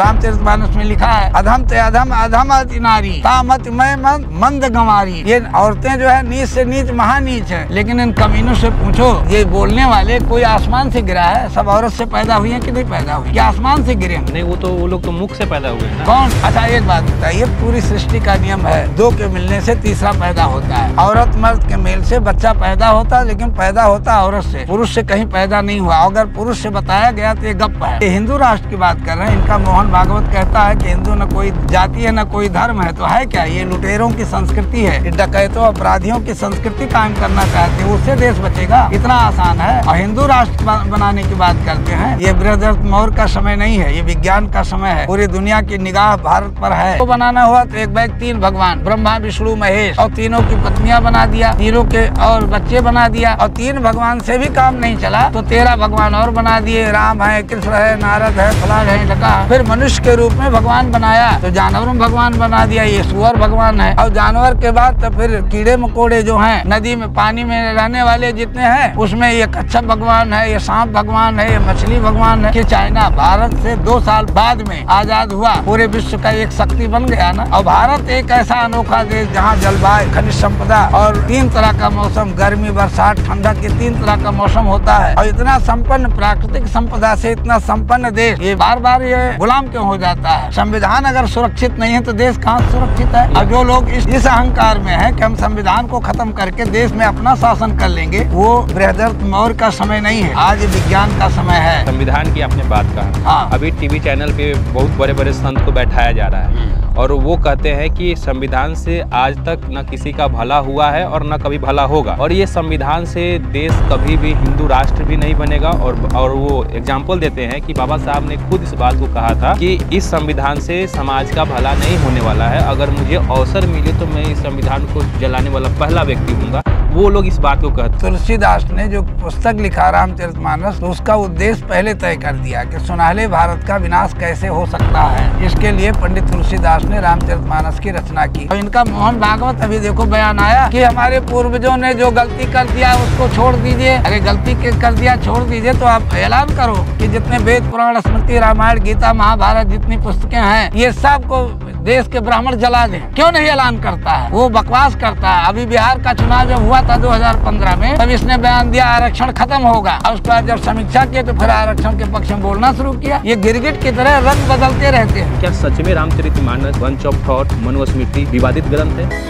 रामचरित मानस में लिखा है अधम ते अधम अधम अति नारी तामत मैं मंद मंद गंवारी ये औरतें जो है नीच से नीच महानीच है लेकिन इन कमीनों से पूछो ये बोलने वाले कोई आसमान से गिरा है सब औरत से पैदा हुई है कि नहीं पैदा हुई ये आसमान से गिरे नहीं वो तो वो लोग तो मुख से पैदा हुए कौन अच्छा एक बात बताइए पूरी सृष्टि का नियम है दो के मिलने से तीसरा पैदा होता है औरत मर्द के मेल से बच्चा पैदा होता है लेकिन पैदा होता औरत से पुरुष से कहीं पैदा नहीं हुआ अगर पुरुष से बताया गया तो ये गप है हिंदू राष्ट्र की बात कर रहे हैं इनका मोहन भगवान भागवत कहता है कि हिंदू न कोई जाति है न कोई धर्म है तो है क्या ये लुटेरों की संस्कृति है डकैतों अपराधियों की संस्कृति कायम करना चाहते हैं उससे देश बचेगा इतना आसान है और हिंदू राष्ट्र बनाने की बात करते हैं ये बृहदर्थ मौर्य का समय नहीं है ये विज्ञान का समय है पूरी दुनिया की निगाह भारत पर है तो बनाना हुआ तो एक बैग तीन भगवान ब्रह्मा विष्णु महेश और तीनों की पत्नियां बना दिया तीनों के और बच्चे बना दिया और तीन भगवान से भी काम नहीं चला तो तेरह भगवान और बना दिए राम है कृष्ण है नारद है फलाद है लका फिर मनुष्य के रूप में भगवान बनाया तो जानवरों में भगवान बना दिया ये सुअर भगवान है और जानवर के बाद तो फिर कीड़े मकोड़े जो हैं नदी में पानी में रहने वाले जितने हैं उसमें ये कच्छा भगवान है ये सांप भगवान है ये मछली भगवान है ये चाइना भारत से दो साल बाद में आजाद हुआ पूरे विश्व का एक शक्ति बन गया ना और भारत एक ऐसा अनोखा देश जहाँ जलवायु खनिज संपदा और तीन तरह का मौसम गर्मी बरसात ठंडा के तीन तरह का मौसम होता है और इतना संपन्न प्राकृतिक संपदा से इतना संपन्न देश ये बार बार ये गुलाम क्यों हो जाता है संविधान अगर सुरक्षित नहीं है तो देश कहाँ सुरक्षित है और जो लोग इस, इस अहंकार में है कि हम संविधान को खत्म करके देश में अपना शासन कर लेंगे वो बृहदर्थ मौर्य का समय नहीं है आज विज्ञान का समय है संविधान की आपने बात कहा हाँ। अभी टीवी चैनल पे बहुत बड़े बड़े संत को बैठाया जा रहा है हम्म। और वो कहते हैं कि संविधान से आज तक न किसी का भला हुआ है और न कभी भला होगा और ये संविधान से देश कभी भी हिंदू राष्ट्र भी नहीं बनेगा और और वो एग्जाम्पल देते हैं कि बाबा साहब ने खुद इस बात को कहा था कि इस संविधान से समाज का भला नहीं होने वाला है अगर मुझे अवसर मिले तो मैं इस संविधान को जलाने वाला पहला व्यक्ति हूँगा वो लोग इस बात को कहते तुलसीदास ने जो पुस्तक लिखा रामचरित मानस तो उसका उद्देश्य पहले तय कर दिया कि सुनहले भारत का विनाश कैसे हो सकता है इसके लिए पंडित तुलसीदास ने रामचरित मानस की रचना की और इनका मोहन भागवत अभी देखो बयान आया कि हमारे पूर्वजों ने जो गलती कर दिया उसको छोड़ दीजिए अगर गलती कर दिया छोड़ दीजिए तो आप ऐलान करो की जितने वेद पुराण स्मृति रामायण गीता महाभारत जितनी पुस्तकें हैं ये सब को देश के ब्राह्मण जला दे क्यों नहीं ऐलान करता है वो बकवास करता है अभी बिहार का चुनाव जब हुआ था 2015 में तब इसने बयान दिया आरक्षण खत्म होगा और उसके बाद जब समीक्षा की तो फिर आरक्षण के पक्ष में बोलना शुरू किया ये गिरगिट की तरह रंग बदलते रहते हैं क्या सच में रामचरित मानस वंश ऑफ थॉट मनुस्मृति विवादित ग्रंथ है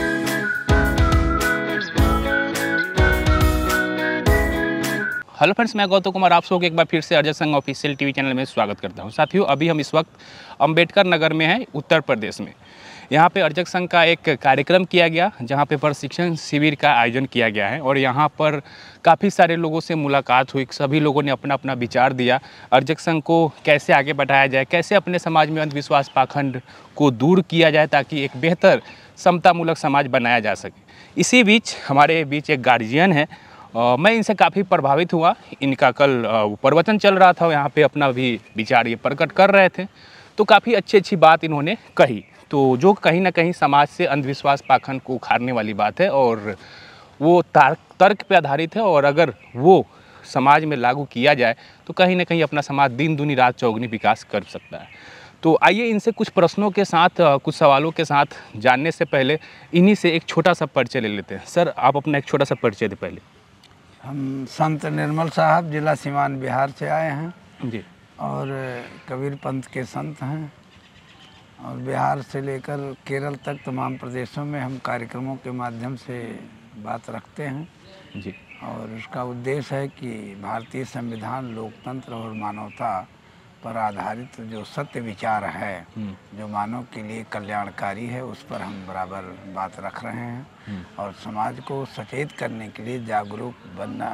हेलो फ्रेंड्स मैं गौतम कुमार आप सबको एक बार फिर से अजय संघ ऑफिशियल टीवी चैनल में स्वागत करता हूं साथियों अभी हम इस वक्त अंबेडकर नगर में हैं उत्तर प्रदेश में यहाँ पे अर्जक संघ का एक कार्यक्रम किया गया जहाँ पे प्रशिक्षण शिविर का आयोजन किया गया है और यहाँ पर काफ़ी सारे लोगों से मुलाकात हुई सभी लोगों ने अपना अपना विचार दिया अर्जक संघ को कैसे आगे बढ़ाया जाए कैसे अपने समाज में अंधविश्वास पाखंड को दूर किया जाए ताकि एक बेहतर समतामूलक समाज बनाया जा सके इसी बीच हमारे बीच एक गार्जियन है आ, मैं इनसे काफ़ी प्रभावित हुआ इनका कल प्रवचन चल रहा था यहाँ पे अपना भी विचार ये प्रकट कर रहे थे तो काफ़ी अच्छी अच्छी बात इन्होंने कही तो जो कहीं ना कहीं समाज से अंधविश्वास पाखंड को उखाड़ने वाली बात है और वो तार्क तर्क पर आधारित है और अगर वो समाज में लागू किया जाए तो कहीं ना कहीं अपना समाज दिन दुनी रात चौगनी विकास कर सकता है तो आइए इनसे कुछ प्रश्नों के साथ कुछ सवालों के साथ जानने से पहले इन्हीं से एक छोटा सा परिचय ले लेते हैं सर आप अपना एक छोटा सा परिचय दें पहले हम संत निर्मल साहब जिला सिवान बिहार से आए हैं जी और कबीर पंथ के संत हैं और बिहार से लेकर केरल तक तमाम प्रदेशों में हम कार्यक्रमों के माध्यम से बात रखते हैं जी और उसका उद्देश्य है कि भारतीय संविधान लोकतंत्र और मानवता पर आधारित जो सत्य विचार है हम्म। जो मानव के लिए कल्याणकारी है उस पर हम बराबर बात रख रहे हैं हम्म। और समाज को सचेत करने के लिए जागरूक बनना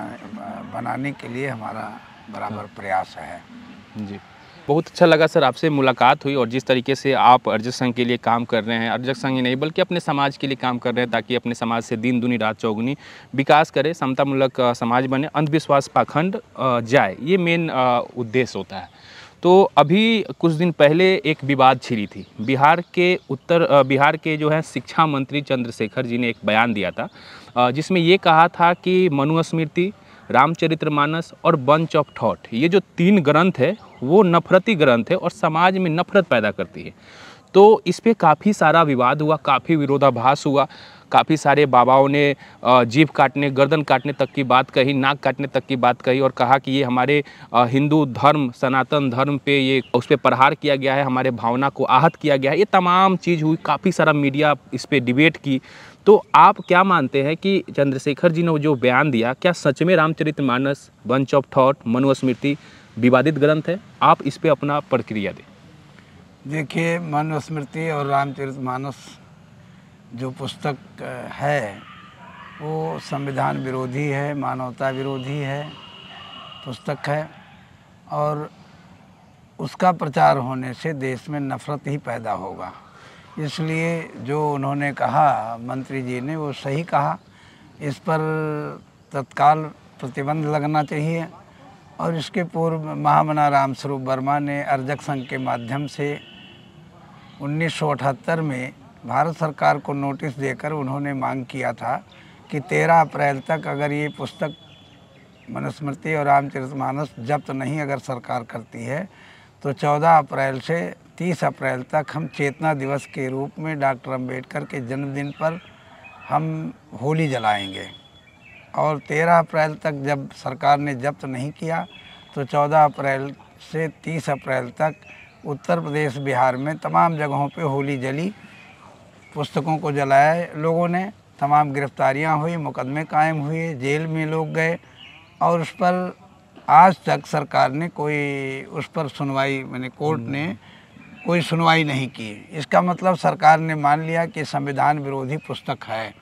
बनाने के लिए हमारा बराबर हाँ। प्रयास है जी बहुत अच्छा लगा सर आपसे मुलाकात हुई और जिस तरीके से आप अर्जक संघ के लिए काम कर रहे हैं अर्जक संघ ही नहीं बल्कि अपने समाज के लिए काम कर रहे हैं ताकि अपने समाज से दिन दुनी रात चौगुनी विकास करे समतामूलक समाज बने अंधविश्वास पाखंड जाए ये मेन उद्देश्य होता है तो अभी कुछ दिन पहले एक विवाद छिड़ी थी बिहार के उत्तर बिहार के जो है शिक्षा मंत्री चंद्रशेखर जी ने एक बयान दिया था जिसमें ये कहा था कि मनुस्मृति रामचरितमानस और बंच ऑफ थॉट ये जो तीन ग्रंथ है वो नफरती ग्रंथ है और समाज में नफरत पैदा करती है तो इस पर काफ़ी सारा विवाद हुआ काफ़ी विरोधाभास हुआ काफ़ी सारे बाबाओं ने जीभ काटने गर्दन काटने तक की बात कही नाक काटने तक की बात कही और कहा कि ये हमारे हिंदू धर्म सनातन धर्म पे ये उस पर प्रहार किया गया है हमारे भावना को आहत किया गया है ये तमाम चीज़ हुई काफ़ी सारा मीडिया इस पर डिबेट की तो आप क्या मानते हैं कि चंद्रशेखर जी ने जो बयान दिया क्या सच में Ramcharitmanas bunch of thought Manusmriti विवादित ग्रंथ है आप इस पर अपना प्रतिक्रिया दें देखिए मनुस्मृति और रामचरितमानस जो पुस्तक है वो संविधान विरोधी है मानवता विरोधी है पुस्तक है और उसका प्रचार होने से देश में नफ़रत ही पैदा होगा इसलिए जो उन्होंने कहा मंत्री जी ने वो सही कहा इस पर तत्काल प्रतिबंध लगना चाहिए और इसके पूर्व महामना राम स्वरूप वर्मा ने अर्जक संघ के माध्यम से उन्नीस में भारत सरकार को नोटिस देकर उन्होंने मांग किया था कि 13 अप्रैल तक अगर ये पुस्तक मनुस्मृति और रामचरितमानस जब्त नहीं अगर सरकार करती है तो 14 अप्रैल से तीस अप्रैल तक हम चेतना दिवस के रूप में डॉक्टर अंबेडकर के जन्मदिन पर हम होली जलाएंगे और तेरह अप्रैल तक जब सरकार ने जब्त नहीं किया तो चौदह अप्रैल से तीस अप्रैल तक उत्तर प्रदेश बिहार में तमाम जगहों पे होली जली पुस्तकों को जलाए लोगों ने तमाम गिरफ्तारियां हुई मुकदमे कायम हुए जेल में लोग गए और उस पर आज तक सरकार ने कोई उस पर सुनवाई मैंने कोर्ट हम्म। ने कोई सुनवाई नहीं की इसका मतलब सरकार ने मान लिया कि संविधान विरोधी पुस्तक है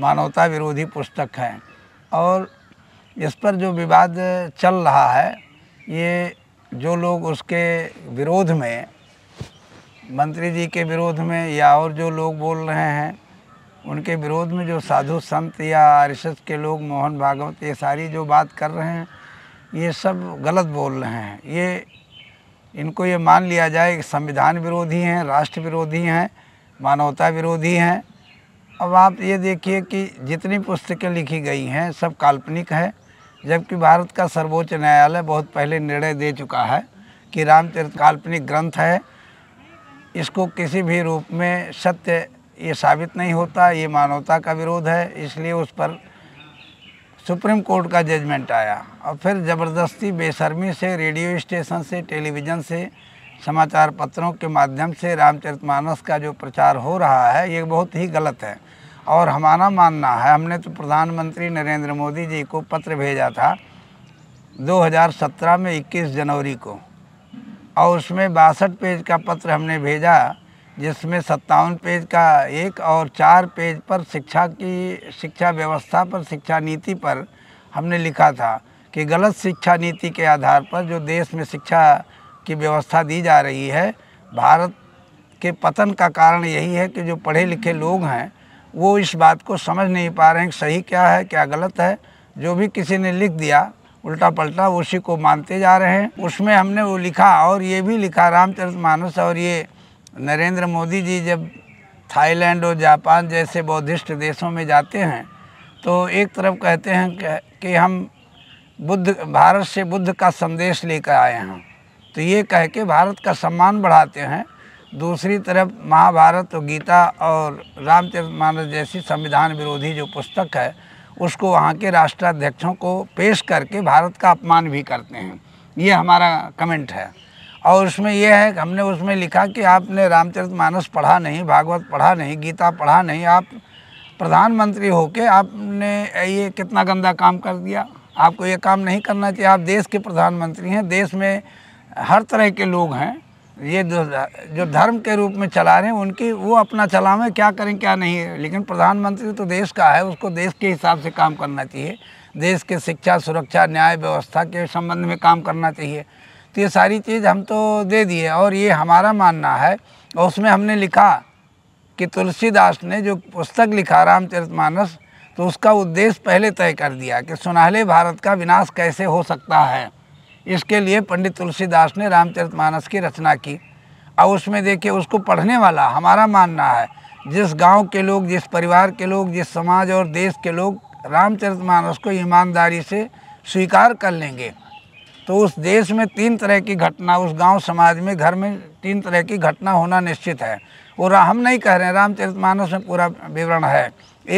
मानवता विरोधी पुस्तक है और इस पर जो विवाद चल रहा है ये जो लोग उसके विरोध में मंत्री जी के विरोध में या और जो लोग बोल रहे हैं उनके विरोध में जो साधु संत या आरएसएस के लोग मोहन भागवत ये सारी जो बात कर रहे हैं ये सब गलत बोल रहे हैं ये इनको ये मान लिया जाए कि संविधान विरोधी हैं राष्ट्र विरोधी हैं मानवता विरोधी हैं अब आप ये देखिए कि जितनी पुस्तकें लिखी गई हैं सब काल्पनिक है जबकि भारत का सर्वोच्च न्यायालय बहुत पहले निर्णय दे चुका है कि रामचरित काल्पनिक ग्रंथ है इसको किसी भी रूप में सत्य ये साबित नहीं होता ये मानवता का विरोध है इसलिए उस पर सुप्रीम कोर्ट का जजमेंट आया और फिर ज़बरदस्ती बेशर्मी से रेडियो स्टेशन से टेलीविज़न से समाचार पत्रों के माध्यम से रामचरितमानस का जो प्रचार हो रहा है ये बहुत ही गलत है और हमारा मानना है हमने तो प्रधानमंत्री नरेंद्र मोदी जी को पत्र भेजा था 2017 में 21 जनवरी को और उसमें बासठ पेज का पत्र हमने भेजा जिसमें सत्तावन पेज का एक और चार पेज पर शिक्षा की शिक्षा व्यवस्था पर शिक्षा नीति पर हमने लिखा था कि गलत शिक्षा नीति के आधार पर जो देश में शिक्षा की व्यवस्था दी जा रही है भारत के पतन का कारण यही है कि जो पढ़े लिखे लोग हैं वो इस बात को समझ नहीं पा रहे हैं सही क्या है क्या गलत है जो भी किसी ने लिख दिया उल्टा पलटा उसी को मानते जा रहे हैं उसमें हमने वो लिखा और ये भी लिखा रामचरित मानस और ये नरेंद्र मोदी जी जब थाईलैंड और जापान जैसे बौद्धिस्ट देशों में जाते हैं तो एक तरफ कहते हैं कि हम बुद्ध भारत से बुद्ध का संदेश लेकर आए हैं तो ये कह के भारत का सम्मान बढ़ाते हैं दूसरी तरफ महाभारत और गीता और रामचरित मानस जैसी संविधान विरोधी जो पुस्तक है उसको वहाँ के राष्ट्राध्यक्षों को पेश करके भारत का अपमान भी करते हैं ये हमारा कमेंट है और उसमें यह है कि हमने उसमें लिखा कि आपने रामचरित मानस पढ़ा नहीं भागवत पढ़ा नहीं गीता पढ़ा नहीं आप प्रधानमंत्री होके आपने ये कितना गंदा काम कर दिया आपको ये काम नहीं करना चाहिए आप देश के प्रधानमंत्री हैं देश में हर तरह के लोग हैं ये जो धर्म के रूप में चला रहे हैं उनकी वो अपना चलावें क्या करें क्या नहीं लेकिन प्रधानमंत्री तो देश का है उसको देश के हिसाब से काम करना चाहिए देश के शिक्षा सुरक्षा न्याय व्यवस्था के संबंध में काम करना चाहिए तो ये सारी चीज़ हम तो दे दिए और ये हमारा मानना है और उसमें हमने लिखा कि तुलसीदास ने जो पुस्तक लिखा रामचरितमानस तो उसका उद्देश्य पहले तय कर दिया कि सुनहले भारत का विनाश कैसे हो सकता है इसके लिए पंडित तुलसीदास ने रामचरितमानस की रचना की और उसमें देखिए उसको पढ़ने वाला हमारा मानना है जिस गांव के लोग जिस परिवार के लोग जिस समाज और देश के लोग रामचरितमानस को ईमानदारी से स्वीकार कर लेंगे तो उस देश में तीन तरह की घटना उस गांव समाज में घर में तीन तरह की घटना होना निश्चित है और हम नहीं कह रहे हैं रामचरित में पूरा विवरण है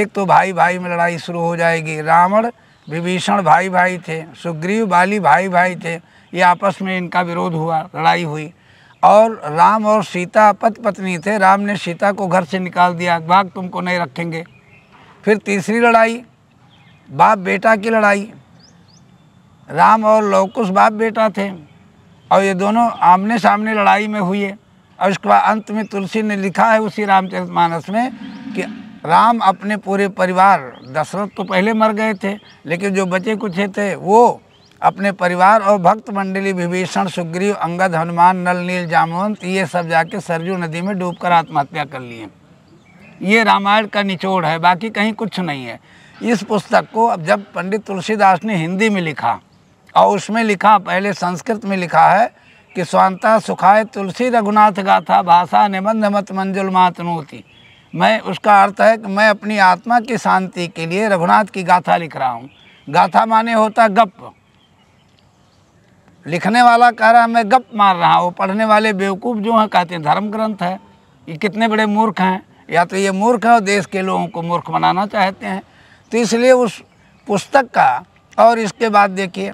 एक तो भाई भाई में लड़ाई शुरू हो जाएगी रावण विभीषण भाई भाई थे सुग्रीव बाली भाई भाई थे ये आपस में इनका विरोध हुआ लड़ाई हुई और राम और सीता पति पत्नी थे राम ने सीता को घर से निकाल दिया भाग तुमको नहीं रखेंगे फिर तीसरी लड़ाई बाप बेटा की लड़ाई राम और लवकुश बाप बेटा थे और ये दोनों आमने सामने लड़ाई में हुए और उसके बाद अंत में तुलसी ने लिखा है उसी रामचरित मानस में कि राम अपने पूरे परिवार दशरथ तो पहले मर गए थे लेकिन जो बचे कुछ थे वो अपने परिवार और भक्त मंडली विभीषण सुग्रीव अंगद हनुमान नल नील जामवंत ये सब जाके सरजू नदी में डूबकर आत्महत्या कर लिए ये रामायण का निचोड़ है बाकी कहीं कुछ नहीं है इस पुस्तक को अब जब पंडित तुलसीदास ने हिंदी में लिखा और उसमें लिखा पहले संस्कृत में लिखा है कि स्वांता सुखाय तुलसी रघुनाथ गाथा भाषा निबंध मत मंजुल मातनोती मैं उसका अर्थ है कि मैं अपनी आत्मा की शांति के लिए रघुनाथ की गाथा लिख रहा हूँ गाथा माने होता गप लिखने वाला कह रहा है मैं गप मार रहा हूँ पढ़ने वाले बेवकूफ़ जो हैं कहते हैं धर्म ग्रंथ है ये कितने बड़े मूर्ख हैं या तो ये मूर्ख है और देश के लोगों को मूर्ख बनाना चाहते हैं तो इसलिए उस पुस्तक का और इसके बाद देखिए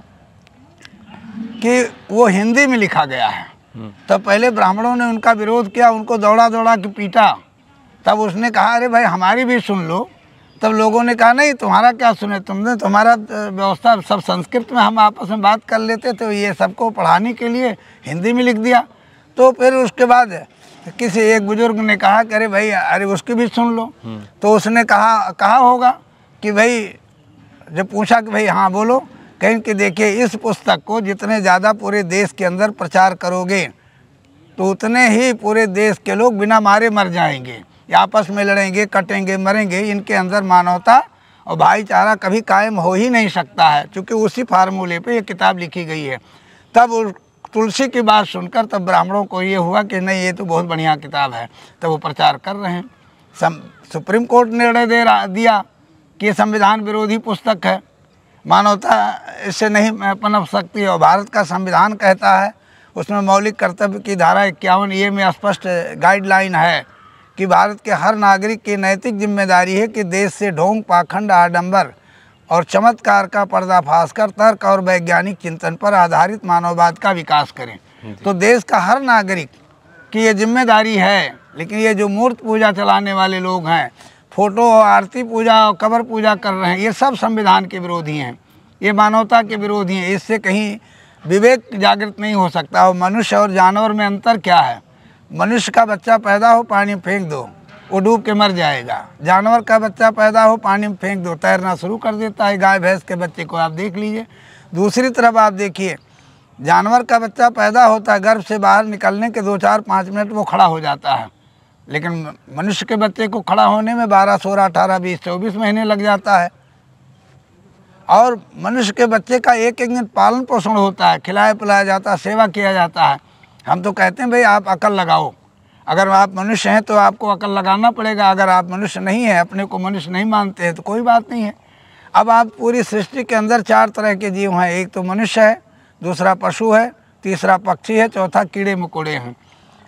कि वो हिंदी में लिखा गया है तब तो पहले ब्राह्मणों ने उनका विरोध किया उनको दौड़ा दौड़ा के पीटा तब उसने कहा अरे भाई हमारी भी सुन लो तब लोगों ने कहा नहीं तुम्हारा क्या सुने तुमने तुम्हारा व्यवस्था सब संस्कृत में हम आपस में बात कर लेते थे ये सबको पढ़ाने के लिए हिंदी में लिख दिया तो फिर उसके बाद किसी एक बुजुर्ग ने कहा कि अरे भाई अरे उसकी भी सुन लो हम्म। तो उसने कहा कहा होगा कि भाई जब पूछा कि भाई हाँ बोलो कहें कि देखिए इस पुस्तक को जितने ज़्यादा पूरे देश के अंदर प्रचार करोगे तो उतने ही पूरे देश के लोग बिना मारे मर जाएंगे आपस में लड़ेंगे कटेंगे मरेंगे इनके अंदर मानवता और भाईचारा कभी कायम हो ही नहीं सकता है क्योंकि उसी फार्मूले पे ये किताब लिखी गई है तब तुलसी की बात सुनकर तब ब्राह्मणों को ये हुआ कि नहीं ये तो बहुत बढ़िया किताब है तब वो प्रचार कर रहे हैं सुप्रीम कोर्ट निर्णय दे रहा दिया कि ये संविधान विरोधी पुस्तक है मानवता इससे नहीं पनप सकती और भारत का संविधान कहता है उसमें मौलिक कर्तव्य की धारा इक्यावन ए में स्पष्ट गाइडलाइन है कि भारत के हर नागरिक की नैतिक जिम्मेदारी है कि देश से ढोंग पाखंड आडंबर और चमत्कार का पर्दाफाश कर तर्क और वैज्ञानिक चिंतन पर आधारित मानववाद का विकास करें तो देश का हर नागरिक की ये जिम्मेदारी है लेकिन ये जो मूर्त पूजा चलाने वाले लोग हैं फोटो आरती पूजा और कबर पूजा कर रहे हैं ये सब संविधान के विरोधी हैं ये मानवता के विरोधी हैं इससे कहीं विवेक जागृत नहीं हो सकता और मनुष्य और जानवर में अंतर क्या है मनुष्य का बच्चा पैदा हो पानी फेंक दो वो डूब के मर जाएगा जानवर का बच्चा पैदा हो पानी में फेंक दो तैरना शुरू कर देता है गाय भैंस के बच्चे को आप देख लीजिए दूसरी तरफ आप देखिए जानवर का बच्चा पैदा होता है गर्भ से बाहर निकलने के दो चार पाँच मिनट वो खड़ा हो जाता है लेकिन मनुष्य के बच्चे को खड़ा होने में बारह सोलह अठारह बीस चौबीस महीने लग जाता है और मनुष्य के बच्चे का एक एक दिन पालन पोषण होता है खिलाया पिलाया जाता है सेवा किया जाता है हम तो कहते हैं भाई आप अकल लगाओ अगर आप मनुष्य हैं तो आपको अकल लगाना पड़ेगा अगर आप मनुष्य नहीं हैं अपने को मनुष्य नहीं मानते हैं तो कोई बात नहीं है अब आप पूरी सृष्टि के अंदर चार तरह के जीव हैं एक तो मनुष्य है दूसरा पशु है तीसरा पक्षी है चौथा कीड़े मकोड़े हैं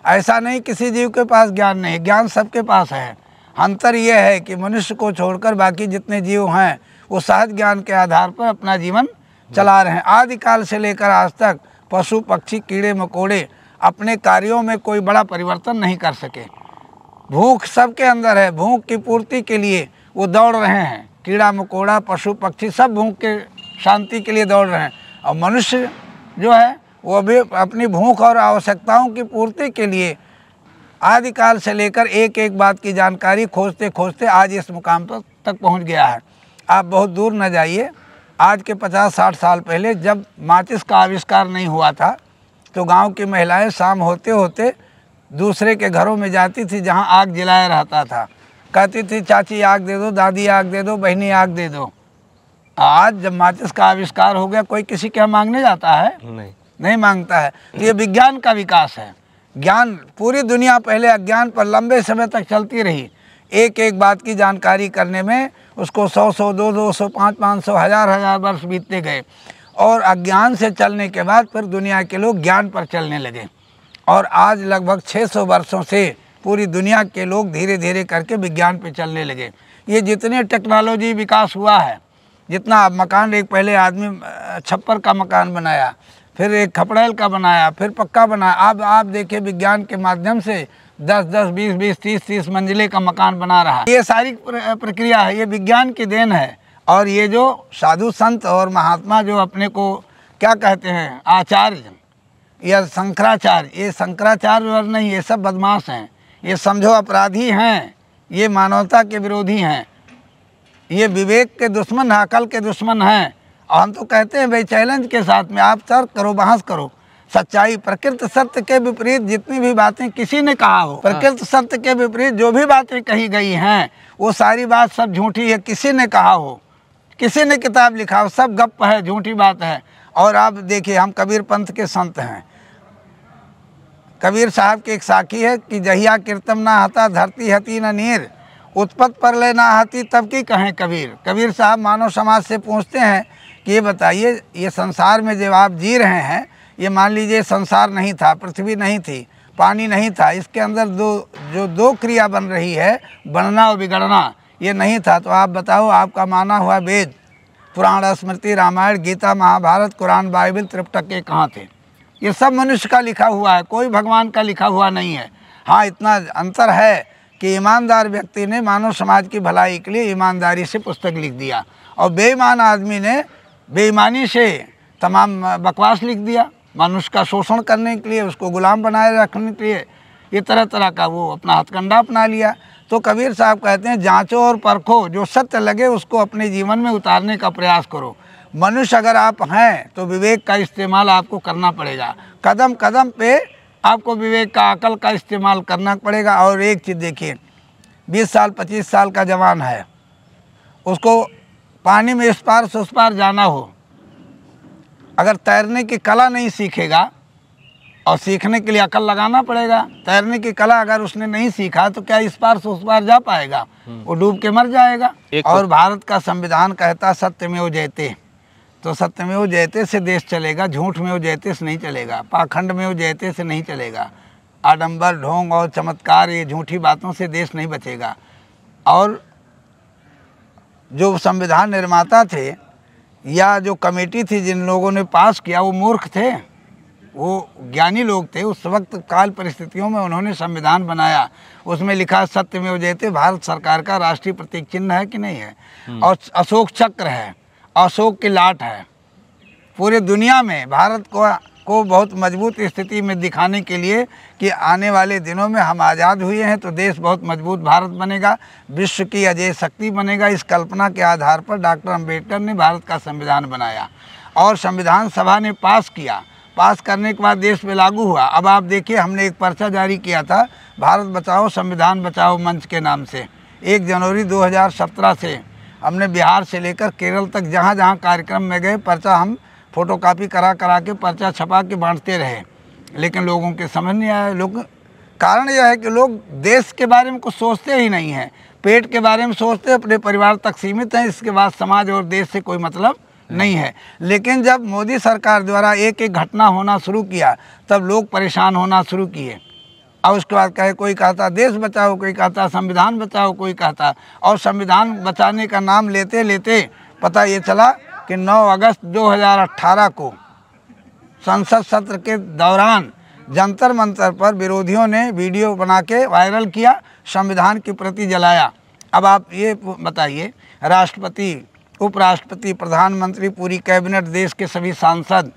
ऐसा नहीं किसी जीव के पास ज्ञान नहीं ज्ञान सबके पास है अंतर यह है कि मनुष्य को छोड़कर बाकी जितने जीव हैं वो सहज ज्ञान के आधार पर अपना जीवन चला रहे हैं आदिकाल से लेकर आज तक पशु पक्षी कीड़े मकोड़े अपने कार्यों में कोई बड़ा परिवर्तन नहीं कर सके भूख सबके अंदर है भूख की पूर्ति के लिए वो दौड़ रहे हैं कीड़ा मकोड़ा पशु पक्षी सब भूख के शांति के लिए दौड़ रहे हैं और मनुष्य जो है वो भी अपनी भूख और आवश्यकताओं की पूर्ति के लिए आदिकाल से लेकर एक एक बात की जानकारी खोजते खोजते आज इस मुकाम पर तक पहुंच गया है आप बहुत दूर न जाइए आज के 50-60 साल पहले जब माचिस का आविष्कार नहीं हुआ था तो गांव की महिलाएं शाम होते होते दूसरे के घरों में जाती थी जहां आग जलाया रहता था कहती थी चाची आग दे दो दादी आग दे दो बहनी आग दे दो आज जब माचिस का आविष्कार हो गया कोई किसी के यहाँ मांगने जाता है नहीं नहीं मांगता है तो ये विज्ञान का विकास है ज्ञान पूरी दुनिया पहले अज्ञान पर लंबे समय तक चलती रही एक एक बात की जानकारी करने में उसको सौ सौ दो दो सौ पाँच पाँच सौ हज़ार हज़ार वर्ष बीतते गए और अज्ञान से चलने के बाद फिर दुनिया के लोग ज्ञान पर चलने लगे और आज लगभग 600 वर्षों से पूरी दुनिया के लोग धीरे धीरे करके विज्ञान पर चलने लगे ये जितने टेक्नोलॉजी विकास हुआ है जितना मकान एक पहले आदमी छप्पर का मकान बनाया फिर एक खपड़ैल का बनाया फिर पक्का बनाया अब आप देखिए विज्ञान के माध्यम से दस दस बीस बीस तीस तीस मंजिले का मकान बना रहा ये सारी प्रक्रिया है ये विज्ञान की देन है और ये जो साधु संत और महात्मा जो अपने को क्या कहते हैं आचार्य या शंकराचार्य ये शंकराचार्य और नहीं ये सब बदमाश हैं ये समझो अपराधी हैं ये मानवता के विरोधी हैं ये विवेक के दुश्मन हैं अकल के दुश्मन हैं हम तो कहते हैं भाई चैलेंज के साथ में आप सर करो बहस करो सच्चाई प्रकृत सत्य के विपरीत जितनी भी बातें किसी ने कहा हो हाँ। प्रकृत सत्य के विपरीत जो भी बातें कही गई हैं वो सारी बात सब झूठी है किसी ने कहा हो किसी ने किताब लिखा हो सब गप है झूठी बात है और आप देखिए हम कबीर पंथ के संत हैं कबीर साहब की एक साखी है कि जहिया कीर्तम ना हता धरती हती न नीर उत्पत्त पर ले ना हती तब की कहें कबीर कबीर साहब मानव समाज से पूछते हैं कि ये बताइए ये संसार में जब आप जी रहे हैं ये मान लीजिए संसार नहीं था पृथ्वी नहीं थी पानी नहीं था इसके अंदर दो जो दो क्रिया बन रही है बनना और बिगड़ना ये नहीं था तो आप बताओ आपका माना हुआ वेद पुराण स्मृति रामायण गीता महाभारत कुरान बाइबल त्रिपटक के कहाँ थे ये सब मनुष्य का लिखा हुआ है कोई भगवान का लिखा हुआ नहीं है हाँ इतना अंतर है कि ईमानदार व्यक्ति ने मानव समाज की भलाई के लिए ईमानदारी से पुस्तक लिख दिया और बेईमान आदमी ने बेईमानी से तमाम बकवास लिख दिया मनुष्य का शोषण करने के लिए उसको गुलाम बनाए रखने के लिए ये तरह तरह का वो अपना हथकंडा अपना लिया तो कबीर साहब कहते हैं जांचो और परखो जो सत्य लगे उसको अपने जीवन में उतारने का प्रयास करो मनुष्य अगर आप हैं तो विवेक का इस्तेमाल आपको करना पड़ेगा कदम कदम पे आपको विवेक का अकल का इस्तेमाल करना पड़ेगा और एक चीज़ देखिए बीस साल पच्चीस साल का जवान है उसको पानी में इस पार से उस पार जाना हो अगर तैरने की कला नहीं सीखेगा और सीखने के लिए अकल लगाना पड़ेगा तैरने की कला अगर उसने नहीं सीखा तो क्या इस पार से उस पार जा पाएगा हम्म। वो डूब के मर जाएगा तो- और भारत का संविधान कहता सत्य में वो जयते तो सत्य में वो जयते से देश चलेगा झूठ में वो जयते से नहीं चलेगा पाखंड में वो जयते से नहीं चलेगा आडम्बर ढोंग और चमत्कार ये झूठी बातों से देश नहीं बचेगा और जो संविधान निर्माता थे या जो कमेटी थी जिन लोगों ने पास किया वो मूर्ख थे वो ज्ञानी लोग थे उस वक्त काल परिस्थितियों में उन्होंने संविधान बनाया उसमें लिखा सत्य में उजयते भारत सरकार का राष्ट्रीय प्रतीक चिन्ह है कि नहीं है हम्म। और अशोक चक्र है अशोक की लाट है पूरे दुनिया में भारत को को बहुत मजबूत स्थिति में दिखाने के लिए कि आने वाले दिनों में हम आज़ाद हुए हैं तो देश बहुत मजबूत भारत बनेगा विश्व की अजय शक्ति बनेगा इस कल्पना के आधार पर डॉक्टर अम्बेडकर ने भारत का संविधान बनाया और संविधान सभा ने पास किया पास करने के बाद देश में लागू हुआ अब आप देखिए हमने एक पर्चा जारी किया था भारत बचाओ संविधान बचाओ मंच के नाम से एक जनवरी 2017 से हमने बिहार से लेकर केरल तक जहाँ जहाँ कार्यक्रम में गए पर्चा हम फ़ोटो कापी करा करा के पर्चा छपा के बांटते रहे लेकिन लोगों के समझ नहीं आया लोग कारण यह है कि लोग देश के बारे में कुछ सोचते ही नहीं हैं पेट के बारे में सोचते अपने परिवार तक सीमित हैं इसके बाद समाज और देश से कोई मतलब नहीं है लेकिन जब मोदी सरकार द्वारा एक एक घटना होना शुरू किया तब लोग परेशान होना शुरू किए और उसके बाद कहे कोई कहता देश बचाओ कोई कहता संविधान बचाओ कोई कहता और संविधान बचाने का नाम लेते लेते पता ये चला कि 9 अगस्त 2018 को संसद सत्र के दौरान जंतर मंतर पर विरोधियों ने वीडियो बना के वायरल किया संविधान के प्रति जलाया अब आप ये बताइए राष्ट्रपति उपराष्ट्रपति प्रधानमंत्री पूरी कैबिनेट देश के सभी सांसद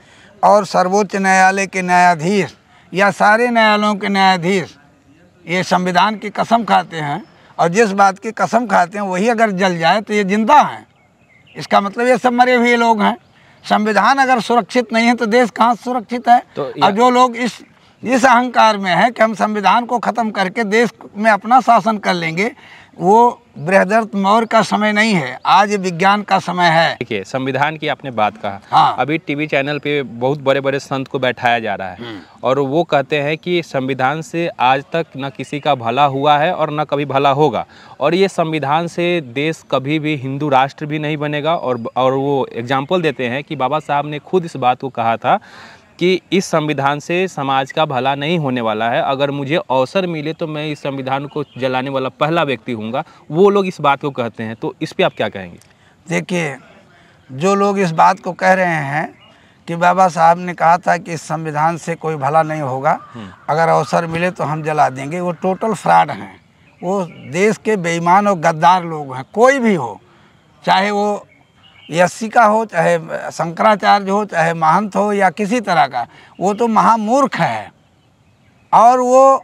और सर्वोच्च न्यायालय के न्यायाधीश या सारे न्यायालयों के न्यायाधीश ये संविधान की कसम खाते हैं और जिस बात की कसम खाते हैं वही अगर जल जाए तो ये जिंदा हैं इसका मतलब ये सब मरे हुए लोग हैं संविधान अगर सुरक्षित नहीं है तो देश कहाँ सुरक्षित है तो अब जो लोग इस इस अहंकार में है कि हम संविधान को ख़त्म करके देश में अपना शासन कर लेंगे वो बृहदर्थ मौर्य का समय नहीं है आज विज्ञान का समय है देखिए संविधान की आपने बात कहा हाँ। अभी टीवी चैनल पे बहुत बड़े बड़े संत को बैठाया जा रहा है हम्म। और वो कहते हैं कि संविधान से आज तक न किसी का भला हुआ है और न कभी भला होगा और ये संविधान से देश कभी भी हिंदू राष्ट्र भी नहीं बनेगा और और वो एग्जाम्पल देते हैं कि बाबा साहब ने खुद इस बात को कहा था कि इस संविधान से समाज का भला नहीं होने वाला है अगर मुझे अवसर मिले तो मैं इस संविधान को जलाने वाला पहला व्यक्ति हूँगा वो लोग इस बात को कहते हैं तो इस पर आप क्या कहेंगे देखिए जो लोग इस बात को कह रहे हैं कि बाबा साहब ने कहा था कि इस संविधान से कोई भला नहीं होगा हम्म। अगर अवसर मिले तो हम जला देंगे वो टोटल फ्रॉड हैं वो देश के बेईमान और गद्दार लोग हैं कोई भी हो चाहे वो यस्सी का हो चाहे शंकराचार्य हो चाहे महंत हो या किसी तरह का वो तो महामूर्ख है और वो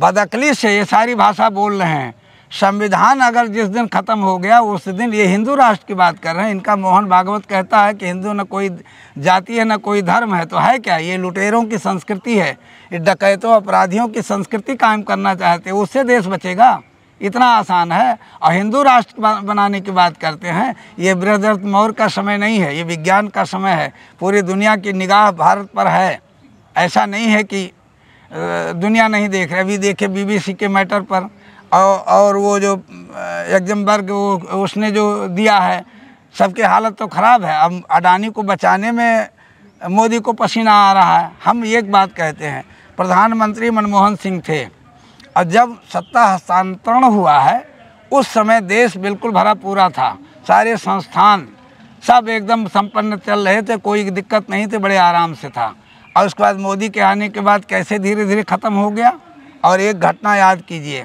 बदकली से ये सारी भाषा बोल रहे हैं संविधान अगर जिस दिन ख़त्म हो गया उस दिन ये हिंदू राष्ट्र की बात कर रहे हैं इनका मोहन भागवत कहता है कि हिंदू न कोई जाति है न कोई धर्म है तो है क्या ये लुटेरों की संस्कृति है ये डकैतों अपराधियों की संस्कृति कायम करना चाहते उससे देश बचेगा इतना आसान है और हिंदू राष्ट्र बनाने की बात करते हैं ये बृहदर्थ मौर्य का समय नहीं है ये विज्ञान का समय है पूरी दुनिया की निगाह भारत पर है ऐसा नहीं है कि दुनिया नहीं देख रही अभी देखे बीबीसी के मैटर पर और और वो जो वर्ग वो उसने जो दिया है सबकी हालत तो ख़राब है अब अडानी को बचाने में मोदी को पसीना आ रहा है हम एक बात कहते हैं प्रधानमंत्री मनमोहन सिंह थे और जब सत्ता हस्तांतरण हुआ है उस समय देश बिल्कुल भरा पूरा था सारे संस्थान सब एकदम संपन्न चल रहे थे कोई दिक्कत नहीं थी बड़े आराम से था और उसके बाद मोदी के आने के बाद कैसे धीरे धीरे ख़त्म हो गया और एक घटना याद कीजिए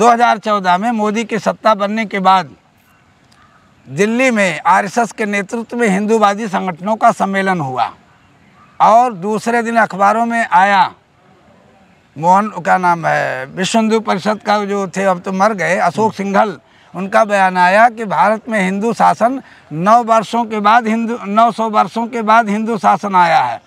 2014 में मोदी की सत्ता बनने के बाद दिल्ली में आरएसएस के नेतृत्व में हिंदूवादी संगठनों का सम्मेलन हुआ और दूसरे दिन अखबारों में आया मोहन का नाम है विश्व हिंदू परिषद का जो थे अब तो मर गए अशोक सिंघल उनका बयान आया कि भारत में हिंदू शासन नौ वर्षों के बाद हिंदू नौ सौ वर्षों के बाद हिंदू शासन आया है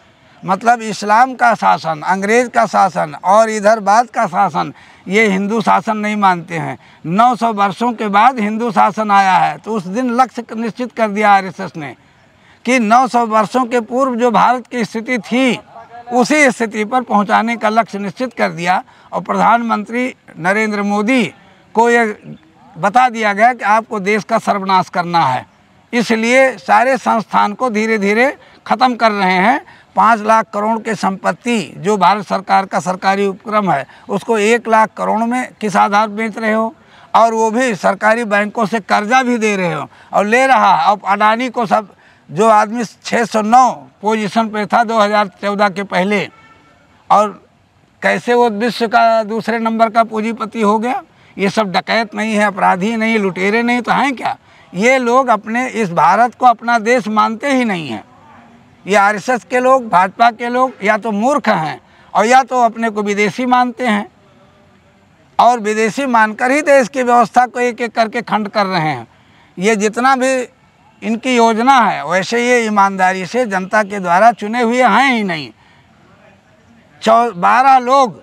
मतलब इस्लाम का शासन अंग्रेज़ का शासन और इधर बाद का शासन ये हिंदू शासन नहीं मानते हैं 900 वर्षों के बाद हिंदू शासन आया है तो उस दिन लक्ष्य निश्चित कर दिया आर ने कि 900 वर्षों के पूर्व जो भारत की स्थिति थी उसी स्थिति पर पहुंचाने का लक्ष्य निश्चित कर दिया और प्रधानमंत्री नरेंद्र मोदी को यह बता दिया गया कि आपको देश का सर्वनाश करना है इसलिए सारे संस्थान को धीरे धीरे ख़त्म कर रहे हैं पाँच लाख करोड़ के संपत्ति जो भारत सरकार का सरकारी उपक्रम है उसको एक लाख करोड़ में किस आधार बेच रहे हो और वो भी सरकारी बैंकों से कर्जा भी दे रहे हो और ले रहा अब अडानी को सब जो आदमी 609 पोजीशन पे था 2014 के पहले और कैसे वो विश्व का दूसरे नंबर का पूंजीपति हो गया ये सब डकैत नहीं है अपराधी नहीं लुटेरे नहीं तो हैं क्या ये लोग अपने इस भारत को अपना देश मानते ही नहीं हैं ये आर के लोग भाजपा के लोग या तो मूर्ख हैं और या तो अपने को विदेशी मानते हैं और विदेशी मानकर ही देश की व्यवस्था को एक एक करके खंड कर रहे हैं ये जितना भी इनकी योजना है वैसे ये ईमानदारी से जनता के द्वारा चुने हुए हैं ही नहीं चौ बारह लोग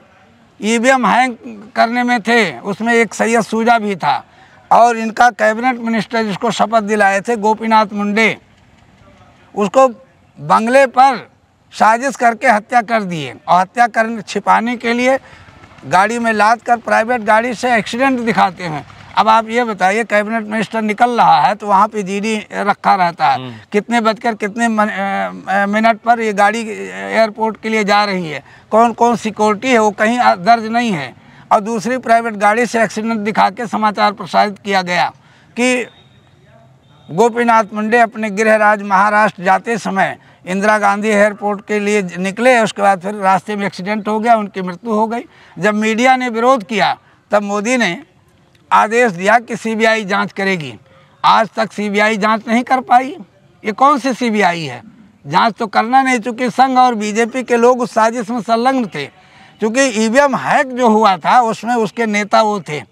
ईवीएम हैंग करने में थे उसमें एक सैयद सूजा भी था और इनका कैबिनेट मिनिस्टर जिसको शपथ दिलाए थे गोपीनाथ मुंडे उसको बंगले पर साजिश करके हत्या कर दिए और हत्या करने छिपाने के लिए गाड़ी में लाद कर प्राइवेट गाड़ी से एक्सीडेंट दिखाते हैं अब आप ये बताइए कैबिनेट मिनिस्टर निकल रहा है तो वहाँ पे जीडी रखा रहता है हम्म। कितने बजकर कितने मिनट पर ये गाड़ी एयरपोर्ट के लिए जा रही है कौन कौन सिक्योरिटी है वो कहीं दर्ज नहीं है और दूसरी प्राइवेट गाड़ी से एक्सीडेंट दिखा के समाचार प्रसारित किया गया कि गोपीनाथ मुंडे अपने गृह राज्य महाराष्ट्र जाते समय इंदिरा गांधी एयरपोर्ट के लिए निकले उसके बाद फिर रास्ते में एक्सीडेंट हो गया उनकी मृत्यु हो गई जब मीडिया ने विरोध किया तब मोदी ने आदेश दिया कि सीबीआई जांच करेगी आज तक सीबीआई जांच नहीं कर पाई ये कौन सी सीबीआई है जांच तो करना नहीं चूँकि संघ और बीजेपी के लोग उस साजिश में संलग्न थे क्योंकि ईवीएम हैक जो हुआ था उसमें उसके नेता वो थे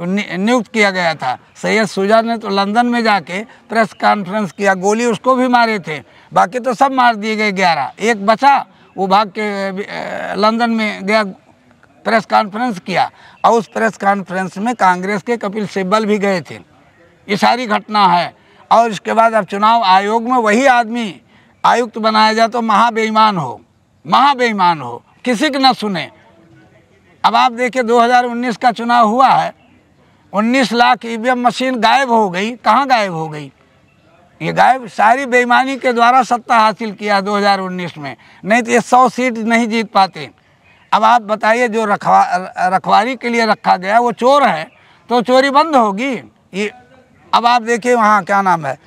नियुक्त किया गया था सैयद सुजा ने तो लंदन में जाके प्रेस कॉन्फ्रेंस किया गोली उसको भी मारे थे बाकी तो सब मार दिए गए ग्यारह एक बचा वो भाग के लंदन में गया प्रेस कॉन्फ्रेंस किया और उस प्रेस कॉन्फ्रेंस में कांग्रेस के कपिल सिब्बल भी गए थे ये सारी घटना है और इसके बाद अब चुनाव आयोग में वही आदमी आयुक्त बनाया जाए तो महाबेईमान हो महाबेईमान हो किसी की ना सुने अब आप देखिए 2019 का चुनाव हुआ है 19 लाख ईवीएम मशीन गायब हो गई कहाँ गायब हो गई ये गायब सारी बेईमानी के द्वारा सत्ता हासिल किया 2019 में नहीं तो ये 100 सीट नहीं जीत पाते अब आप बताइए जो रखवा रखवारी के लिए रखा गया वो चोर है तो चोरी बंद होगी ये अब आप देखिए वहाँ क्या नाम है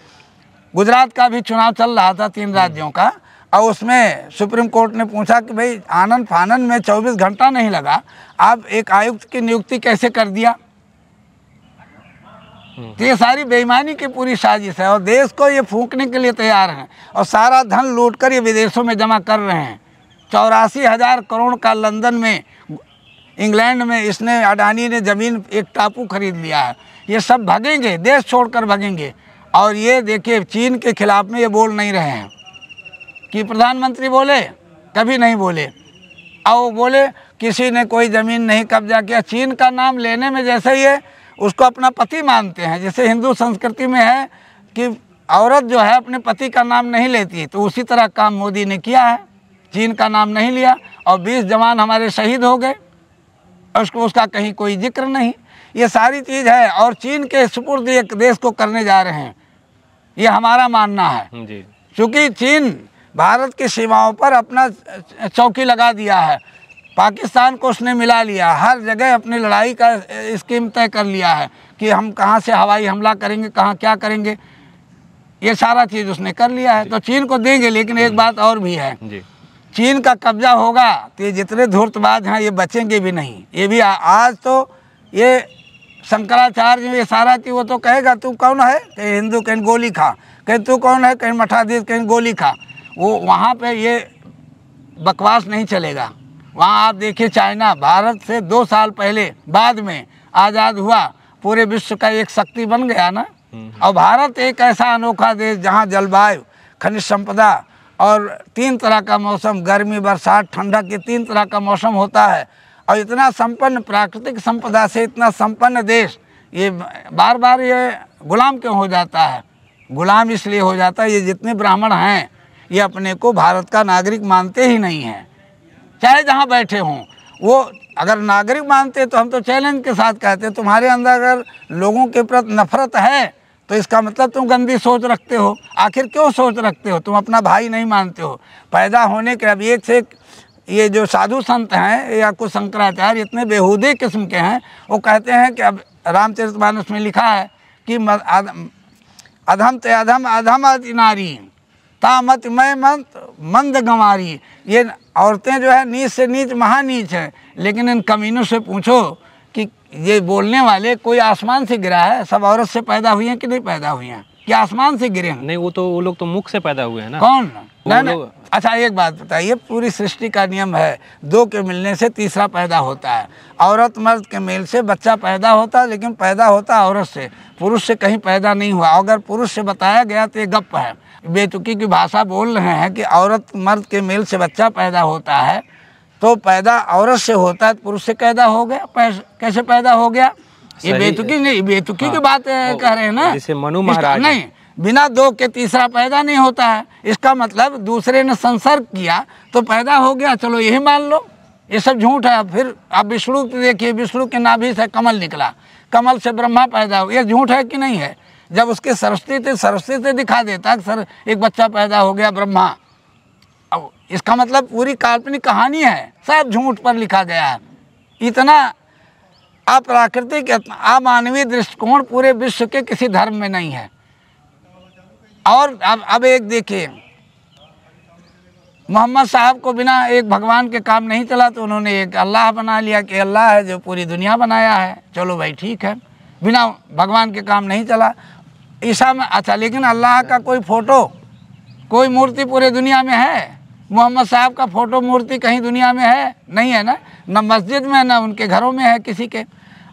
गुजरात का भी चुनाव चल रहा था तीन राज्यों का और उसमें सुप्रीम कोर्ट ने पूछा कि भाई आनंद फानंद में 24 घंटा नहीं लगा आप एक आयुक्त की नियुक्ति कैसे कर दिया तो ये सारी बेईमानी की पूरी साजिश है और देश को ये फूकने के लिए तैयार हैं और सारा धन लूट कर ये विदेशों में जमा कर रहे हैं चौरासी हज़ार करोड़ का लंदन में इंग्लैंड में इसने अडानी ने ज़मीन एक टापू खरीद लिया है ये सब भगेंगे देश छोड़कर भगेंगे और ये देखिए चीन के खिलाफ में ये बोल नहीं रहे हैं कि प्रधानमंत्री बोले कभी नहीं बोले और बोले किसी ने कोई ज़मीन नहीं कब्जा किया चीन का नाम लेने में जैसे ही है उसको अपना पति मानते हैं जैसे हिंदू संस्कृति में है कि औरत जो है अपने पति का नाम नहीं लेती तो उसी तरह काम मोदी ने किया है चीन का नाम नहीं लिया और बीस जवान हमारे शहीद हो गए उसको उसका कहीं कोई जिक्र नहीं ये सारी चीज़ है और चीन के सुपुर्द एक देश को करने जा रहे हैं ये हमारा मानना है क्योंकि चीन भारत की सीमाओं पर अपना चौकी लगा दिया है पाकिस्तान को उसने मिला लिया हर जगह अपनी लड़ाई का स्कीम तय कर लिया है कि हम कहाँ से हवाई हमला करेंगे कहाँ क्या करेंगे ये सारा चीज़ उसने कर लिया है तो चीन को देंगे लेकिन एक बात और भी है जी चीन का कब्जा होगा तो ये जितने धूर्तबाज हैं ये बचेंगे भी नहीं ये भी आ, आज तो ये शंकराचार्य ये सारा कि वो तो कहेगा तू कौन है कहीं हिंदू कहीं गोली खा कहीं तू कौन है कहीं मठाधीश कहीं गोली खा वो वहाँ पे ये बकवास नहीं चलेगा वहाँ आप देखिए चाइना भारत से दो साल पहले बाद में आज़ाद हुआ पूरे विश्व का एक शक्ति बन गया ना और हम्म। भारत एक ऐसा अनोखा देश जहाँ जलवायु खनिज संपदा और तीन तरह का मौसम गर्मी बरसात ठंडक के तीन तरह का मौसम होता है और इतना संपन्न प्राकृतिक संपदा से इतना संपन्न देश ये बार बार ये गुलाम क्यों हो जाता है गुलाम इसलिए हो जाता है ये जितने ब्राह्मण हैं ये अपने को भारत का नागरिक मानते ही नहीं हैं चाहे जहाँ बैठे हों वो अगर नागरिक मानते तो हम तो चैलेंज के साथ कहते तुम्हारे अंदर अगर लोगों के प्रति नफरत है तो इसका मतलब तुम गंदी सोच रखते हो आखिर क्यों सोच रखते हो तुम अपना भाई नहीं मानते हो पैदा होने के अब एक से एक ये जो साधु संत हैं या कुछ शंकराचार्य इतने बेहूदे किस्म के हैं वो कहते हैं कि अब रामचरित मानस में लिखा है कि अधम ते अधम अधम अति नारी तामत मैं मंत मंद गंवारी ये औरतें जो है नीच से नीच महानीच है लेकिन इन कमीनों से पूछो ये बोलने वाले कोई आसमान से गिरा है सब औरत से पैदा हुई है कि नहीं पैदा हुई हैं कि आसमान से गिरे हैं नहीं वो तो वो लोग तो मुख से पैदा हुए हैं ना कौन ना, ना अच्छा एक बात बताइए पूरी सृष्टि का नियम है दो के मिलने से तीसरा पैदा होता है औरत मर्द के मेल से बच्चा पैदा होता है लेकिन पैदा होता औरत से पुरुष से कहीं पैदा नहीं हुआ अगर पुरुष से बताया गया तो ये गप है बेतुकी की भाषा बोल रहे हैं कि औरत मर्द के मेल से बच्चा पैदा होता है तो पैदा औरत से होता है पुरुष से पैदा हो गया कैसे पैदा हो गया ये बेतुकी नहीं बेतुकी हाँ। की बात कह रहे हैं ना जैसे मनु महाराज नहीं बिना दो के तीसरा पैदा नहीं होता है इसका मतलब दूसरे ने संसर्ग किया तो पैदा हो गया चलो यही मान लो ये सब झूठ है फिर आप विष्णु देखिए विष्णु के नाभि से कमल निकला कमल से ब्रह्मा पैदा हो ये झूठ है कि नहीं है जब उसके सरस्वती सरस्वती से दिखा देता सर एक बच्चा पैदा हो गया ब्रह्मा अब इसका मतलब पूरी काल्पनिक कहानी है सब झूठ पर लिखा गया है इतना अप्राकृतिक अमानवीय दृष्टिकोण पूरे विश्व के किसी धर्म में नहीं है और अब अब एक देखिए मोहम्मद साहब को बिना एक भगवान के काम नहीं चला तो उन्होंने एक अल्लाह बना लिया कि अल्लाह है जो पूरी दुनिया बनाया है चलो भाई ठीक है बिना भगवान के काम नहीं चला ईसा में अच्छा लेकिन अल्लाह का कोई फ़ोटो कोई मूर्ति पूरे दुनिया में है मोहम्मद साहब का फ़ोटो मूर्ति कहीं दुनिया में है नहीं है ना न मस्जिद में ना उनके घरों में है किसी के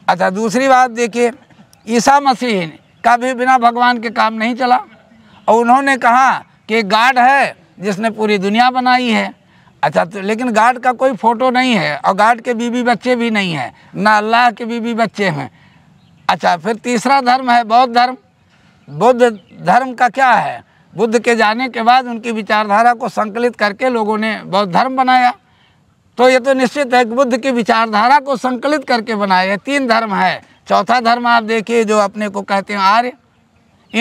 अच्छा दूसरी बात देखिए ईसा मसीह का भी बिना भगवान के काम नहीं चला और उन्होंने कहा कि गाड है जिसने पूरी दुनिया बनाई है अच्छा तो लेकिन गाड का कोई फ़ोटो नहीं है और गाड के बीबी बच्चे भी नहीं हैं ना अल्लाह के बीबी बच्चे हैं अच्छा फिर तीसरा धर्म है बौद्ध धर्म बौद्ध धर्म का क्या है बुद्ध के जाने के बाद उनकी विचारधारा को संकलित करके लोगों ने बौद्ध धर्म बनाया तो ये तो निश्चित है कि बुद्ध की विचारधारा को संकलित करके बनाया तीन धर्म है चौथा धर्म आप देखिए जो अपने को कहते हैं आर्य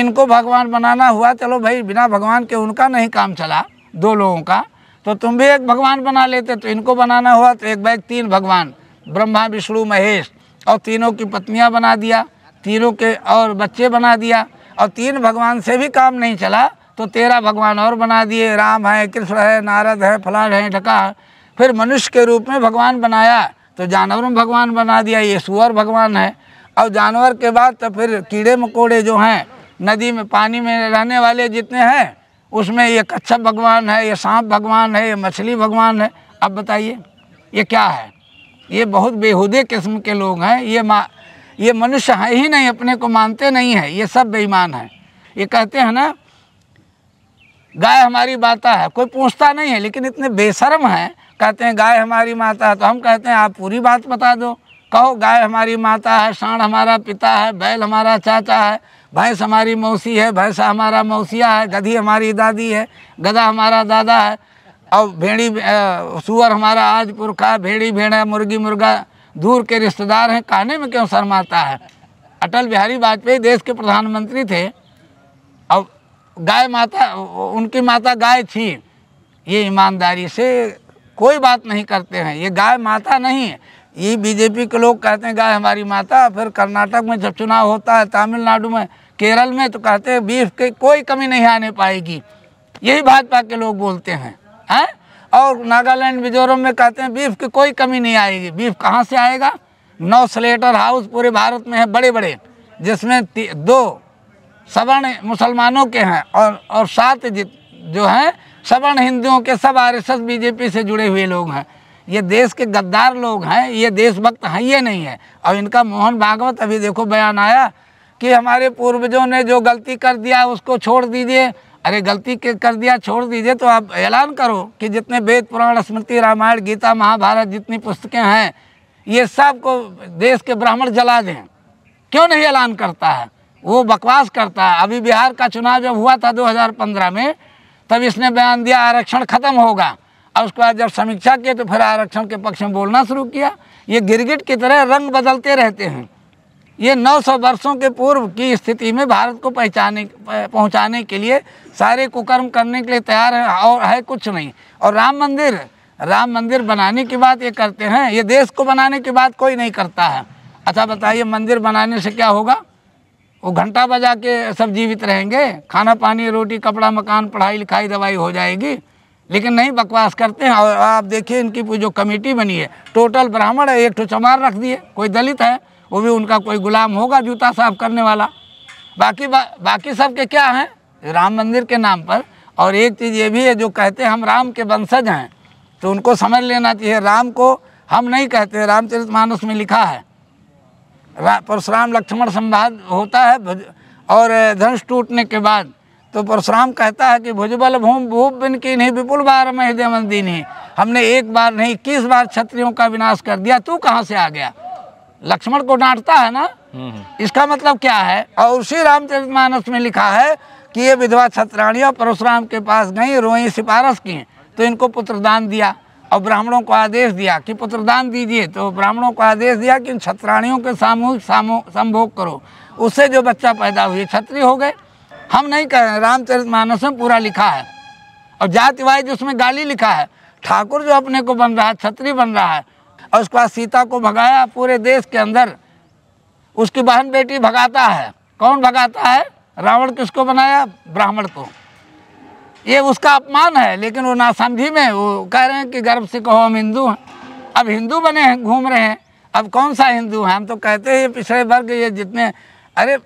इनको भगवान बनाना हुआ चलो भाई बिना भगवान के उनका नहीं काम चला दो लोगों का तो तुम भी एक भगवान बना लेते तो इनको बनाना हुआ तो एक बैग तीन भगवान ब्रह्मा विष्णु महेश और तीनों की पत्नियाँ बना दिया तीनों के और बच्चे बना दिया और तीन भगवान से भी काम नहीं चला तो तेरह भगवान और बना दिए राम है कृष्ण है नारद है फलाड़ है ढका फिर मनुष्य के रूप में भगवान बनाया तो जानवर में भगवान बना दिया ये सुअर भगवान है और जानवर के बाद तो फिर कीड़े मकोड़े जो हैं नदी में पानी में रहने वाले जितने हैं उसमें ये कच्छप भगवान है ये सांप भगवान है ये मछली भगवान है अब बताइए ये क्या है ये बहुत बेहूदे किस्म के लोग हैं ये मा ये मनुष्य है ही नहीं अपने को मानते नहीं है ये सब बेईमान है ये कहते हैं ना गाय हमारी माता है कोई पूछता नहीं है लेकिन इतने बेशरम हैं कहते हैं गाय हमारी माता है तो हम कहते हैं आप पूरी बात बता दो कहो गाय हमारी माता है साँड़ हमारा पिता है बैल हमारा चाचा है भैंस हमारी मौसी है भैंसा हमारा मौसिया है गधी हमारी दादी है गधा हमारा दादा है और भेड़ी सुअर हमारा आज पुरखा है भेड़ी भेड़ा मुर्गी मुर्गा दूर के रिश्तेदार हैं कहने में क्यों शर्माता है अटल बिहारी वाजपेयी देश के प्रधानमंत्री थे गाय माता उनकी माता गाय थी ये ईमानदारी से कोई बात नहीं करते हैं ये गाय माता नहीं है ये बीजेपी के लोग कहते हैं गाय हमारी माता फिर कर्नाटक में जब चुनाव होता है तमिलनाडु में केरल में तो कहते हैं बीफ की कोई कमी नहीं आने पाएगी यही भाजपा के लोग बोलते हैं हैं और नागालैंड मिजोरम में कहते हैं बीफ की कोई कमी नहीं आएगी बीफ कहाँ से आएगा नौ स्लेटर हाउस पूरे भारत में है बड़े बड़े जिसमें दो सवर्ण मुसलमानों के हैं और और सात जो हैं सवर्ण हिंदुओं के सब आर एस एस बीजेपी से जुड़े हुए लोग हैं ये देश के गद्दार लोग हैं ये देशभक्त हैं ये नहीं है और इनका मोहन भागवत अभी देखो बयान आया कि हमारे पूर्वजों ने जो गलती कर दिया उसको छोड़ दीजिए अरे गलती के कर दिया छोड़ दीजिए तो आप ऐलान करो कि जितने वेद पुराण स्मृति रामायण गीता महाभारत जितनी पुस्तकें हैं ये सब को देश के ब्राह्मण जला दें क्यों नहीं ऐलान करता है वो बकवास करता है अभी बिहार का चुनाव जब हुआ था 2015 में तब इसने बयान दिया आरक्षण खत्म होगा और उसके बाद जब समीक्षा किए तो फिर आरक्षण के पक्ष में बोलना शुरू किया ये गिरगिट की तरह रंग बदलते रहते हैं ये 900 वर्षों के पूर्व की स्थिति में भारत को पहचाने पहुंचाने के लिए सारे कुकर्म करने के लिए तैयार है और है कुछ नहीं और राम मंदिर राम मंदिर बनाने की बात ये करते हैं ये देश को बनाने की बात कोई नहीं करता है अच्छा बताइए मंदिर बनाने से क्या होगा वो घंटा बजा के सब जीवित रहेंगे खाना पानी रोटी कपड़ा मकान पढ़ाई लिखाई दवाई हो जाएगी लेकिन नहीं बकवास करते हैं और आप देखिए इनकी जो कमेटी बनी है टोटल ब्राह्मण है एक ठो चमार रख दिए कोई दलित है वो भी उनका कोई गुलाम होगा जूता साफ करने वाला बाकी बा, बाकी सब के क्या हैं राम मंदिर के नाम पर और एक चीज़ ये भी है जो कहते हैं हम राम के वंशज हैं तो उनको समझ लेना चाहिए राम को हम नहीं कहते रामचरित मानस में लिखा है परशुराम लक्ष्मण संवाद होता है और धनुष टूटने के बाद तो परशुराम कहता है कि भुजबल भूम भूप बिन की नहीं विपुल बार में देवंदी नहीं हमने एक बार नहीं इक्कीस बार क्षत्रियों का विनाश कर दिया तू कहाँ से आ गया लक्ष्मण को डांटता है ना हम्म, हम्म। इसका मतलब क्या है और उसी रामचरित मानस में लिखा है कि ये विधवा छत्राणियों परशुराम के पास गई रोई सिफारस की तो इनको पुत्रदान दिया और ब्राह्मणों को आदेश दिया कि पुत्रदान दीजिए तो ब्राह्मणों को आदेश दिया कि इन छत्राणियों के सामूहिक संभोग करो उससे जो बच्चा पैदा हुए छत्री हो गए हम नहीं कह रहे रामचरित मानस में पूरा लिखा है और जाति वाइज उसमें गाली लिखा है ठाकुर जो अपने को बन रहा है छत्री बन रहा है और उसके बाद सीता को भगाया पूरे देश के अंदर उसकी बहन बेटी भगाता है कौन भगाता है रावण किसको बनाया ब्राह्मण को ये उसका अपमान है लेकिन वो नासमझी में वो कह रहे हैं कि गर्व से कहो हम हिंदू हैं अब हिंदू बने हैं घूम रहे हैं अब कौन सा हिंदू है हम तो कहते हैं पिछड़े वर्ग ये जितने अरे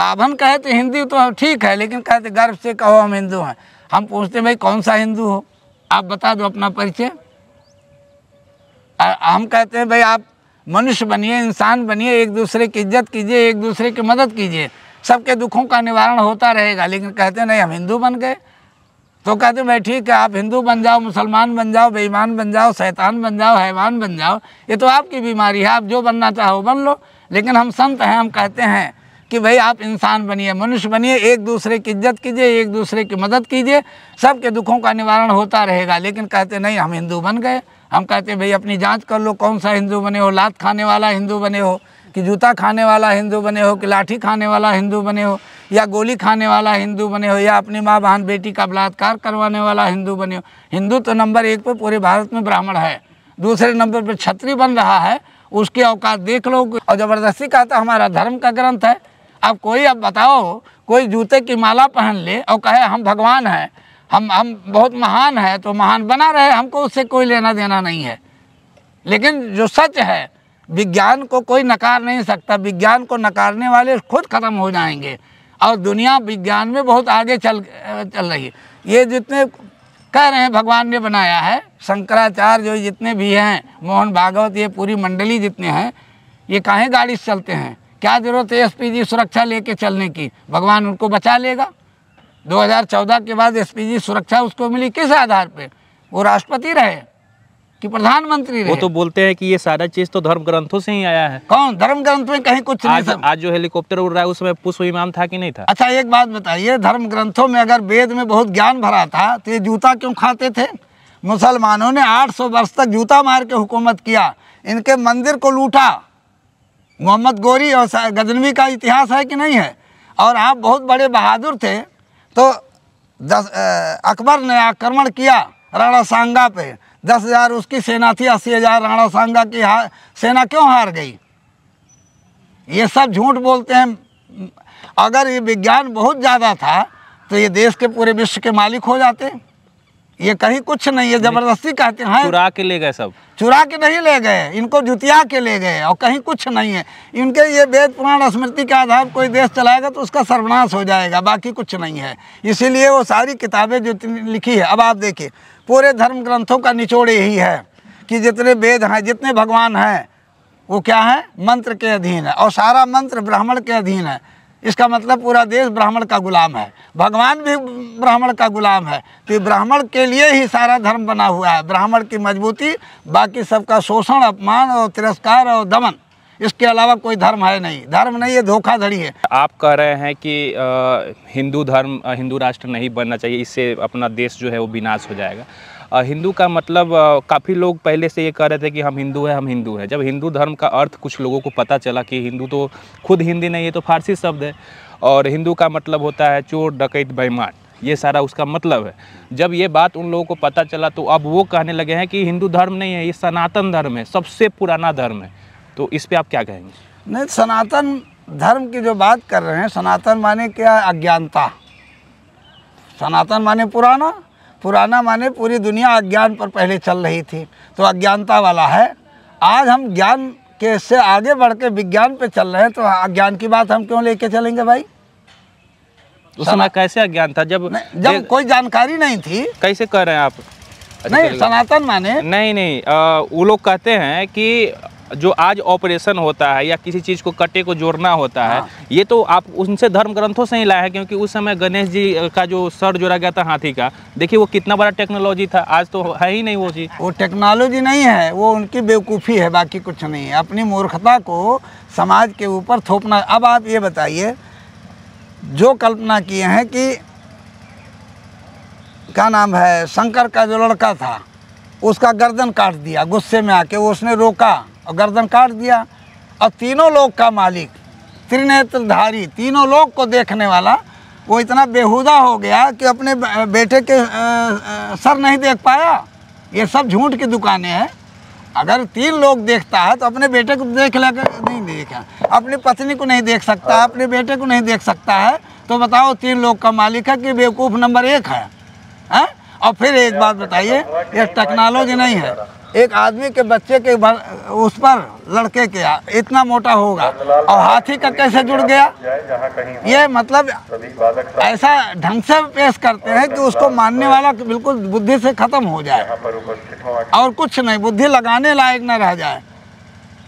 बाभन कहे तो हिंदी तो ठीक है लेकिन कहते गर्व से कहो हम हिंदू हैं हम पूछते भाई कौन सा हिंदू हो आप बता दो अपना परिचय हम कहते हैं भाई आप मनुष्य बनिए इंसान बनिए एक दूसरे की इज्जत कीजिए एक दूसरे की मदद कीजिए सबके दुखों का निवारण होता रहेगा लेकिन कहते हैं नहीं हम हिंदू बन गए तो कहते भाई ठीक है आप हिंदू बन जाओ मुसलमान बन जाओ बेईमान बन जाओ शैतान बन जाओ हैवान बन जाओ ये तो आपकी बीमारी है आप जो बनना चाहो बन लो लेकिन हम संत हैं हम कहते हैं कि भाई आप इंसान बनिए मनुष्य बनिए एक दूसरे की इज्जत कीजिए एक दूसरे की मदद कीजिए सबके दुखों का निवारण होता रहेगा लेकिन कहते नहीं हम हिंदू बन गए हम कहते भाई अपनी जाँच कर लो कौन सा हिंदू बने हो लात खाने वाला हिंदू बने हो कि जूता खाने वाला हिंदू बने हो कि लाठी खाने वाला हिंदू बने हो या गोली खाने वाला हिंदू बने हो या अपनी माँ बहन बेटी का बलात्कार करवाने वाला हिंदू बने हो हिंदू तो नंबर एक पर पूरे भारत में ब्राह्मण है दूसरे नंबर पर छत्री बन रहा है उसके औकात देख लो और ज़बरदस्ती कहता हमारा धर्म का ग्रंथ है अब कोई अब बताओ कोई जूते की माला पहन ले और कहे हम भगवान हैं हम हम बहुत महान हैं तो महान बना रहे हमको उससे कोई लेना देना नहीं है लेकिन जो सच है विज्ञान को कोई नकार नहीं सकता विज्ञान को नकारने वाले खुद ख़त्म हो जाएंगे और दुनिया विज्ञान में बहुत आगे चल चल रही है ये जितने कह रहे हैं भगवान ने बनाया है शंकराचार्य जो जितने भी हैं मोहन भागवत ये पूरी मंडली जितने हैं ये काहे गाड़ी से चलते हैं क्या ज़रूरत है एसपीजी सुरक्षा लेके चलने की भगवान उनको बचा लेगा 2014 के बाद एसपीजी सुरक्षा उसको मिली किस आधार पर वो राष्ट्रपति रहे कि प्रधानमंत्री वो तो बोलते हैं कि ये सारा चीज तो धर्म ग्रंथों से ही आया है कौन धर्म ग्रंथ में कहीं कुछ आज, नहीं आज जो हेलीकॉप्टर उड़ रहा है उसमें पुष्प विमान था कि नहीं था अच्छा एक बात बताइए धर्म ग्रंथों में अगर वेद में बहुत ज्ञान भरा था तो ये जूता क्यों खाते थे मुसलमानों ने आठ वर्ष तक जूता मार के हुकूमत किया इनके मंदिर को लूटा मोहम्मद गोरी और गजनवी का इतिहास है कि नहीं है और आप बहुत बड़े बहादुर थे तो अकबर ने आक्रमण किया राणा सांगा पे दस हजार उसकी सेना थी अस्सी हजार राणा सांगा की हार सेना क्यों हार गई ये सब झूठ बोलते हैं अगर ये विज्ञान बहुत ज़्यादा था तो ये देश के पूरे विश्व के मालिक हो जाते ये कहीं कुछ नहीं है जबरदस्ती कहते हैं चुरा के ले गए सब चुरा के नहीं ले गए इनको जुतिया के ले गए और कहीं कुछ नहीं है इनके ये वेद पुराण स्मृति के आधार कोई देश चलाएगा तो उसका सर्वनाश हो जाएगा बाकी कुछ नहीं है इसीलिए वो सारी किताबें जो लिखी है अब आप देखिए पूरे धर्म ग्रंथों का निचोड़ यही है कि जितने वेद हैं जितने भगवान हैं वो क्या है मंत्र के अधीन है और सारा मंत्र ब्राह्मण के अधीन है इसका मतलब पूरा देश ब्राह्मण का गुलाम है भगवान भी ब्राह्मण का गुलाम है तो ब्राह्मण के लिए ही सारा धर्म बना हुआ है ब्राह्मण की मजबूती बाकी सबका शोषण अपमान और तिरस्कार और दमन इसके अलावा कोई धर्म है नहीं धर्म नहीं है धोखाधड़ी है आप कह रहे हैं कि हिंदू धर्म हिंदू राष्ट्र नहीं बनना चाहिए इससे अपना देश जो है वो विनाश हो जाएगा हिंदू का मतलब काफ़ी लोग पहले से ये कह रहे थे कि हम हिंदू हैं हम हिंदू हैं जब हिंदू धर्म का अर्थ कुछ लोगों को पता चला कि हिंदू तो खुद हिंदी नहीं है तो फारसी शब्द है और हिंदू का मतलब होता है चोर डकैत बेमान ये सारा उसका मतलब है जब ये बात उन लोगों को पता चला तो अब वो कहने लगे हैं कि हिंदू धर्म नहीं है ये सनातन धर्म है सबसे पुराना धर्म है तो इस पर आप क्या कहेंगे नहीं सनातन धर्म की जो बात कर रहे हैं सनातन माने क्या अज्ञानता सनातन माने पुराना पुराना माने पूरी दुनिया अज्ञान पर पहले चल रही थी तो अज्ञानता वाला है आज हम ज्ञान के से आगे बढ़ के विज्ञान पे चल रहे हैं तो अज्ञान की बात हम क्यों लेके चलेंगे भाई तो उस समय कैसे अज्ञान था जब जब कोई जानकारी नहीं थी कैसे कर रहे हैं आप नहीं सनातन माने नहीं नहीं वो लोग कहते हैं कि जो आज ऑपरेशन होता है या किसी चीज़ को कटे को जोड़ना होता है हाँ। ये तो आप उनसे धर्म ग्रंथों से ही लाए हैं क्योंकि उस समय गणेश जी का जो सर जोड़ा गया था हाथी का देखिए वो कितना बड़ा टेक्नोलॉजी था आज तो है ही नहीं वो चीज़ वो टेक्नोलॉजी नहीं है वो उनकी बेवकूफ़ी है बाकी कुछ नहीं है अपनी मूर्खता को समाज के ऊपर थोपना अब आप ये बताइए जो कल्पना किए हैं कि क्या नाम है शंकर का जो लड़का था उसका गर्दन काट दिया गुस्से में आके वो उसने रोका और गर्दन काट दिया और तीनों लोग का मालिक त्रिनेत्रधारी तीनों लोग को देखने वाला वो इतना बेहुदा हो गया कि अपने बेटे के सर नहीं देख पाया ये सब झूठ की दुकानें हैं अगर तीन लोग देखता है तो अपने बेटे को देख लेकर नहीं देखा अपनी पत्नी को नहीं देख सकता अपने बेटे को नहीं देख सकता है तो बताओ तीन लोग का मालिक है कि बेवकूफ़ नंबर एक है, है? और फिर एक बात बताइए ये टेक्नोलॉजी नहीं है एक आदमी के बच्चे के उस पर लड़के के इतना मोटा होगा और हाथी का कैसे जुड़ गया ये मतलब ऐसा ढंग से पेश करते हैं कि उसको मानने वाला बिल्कुल बुद्धि से खत्म हो जाए और कुछ नहीं बुद्धि लगाने लायक न रह जाए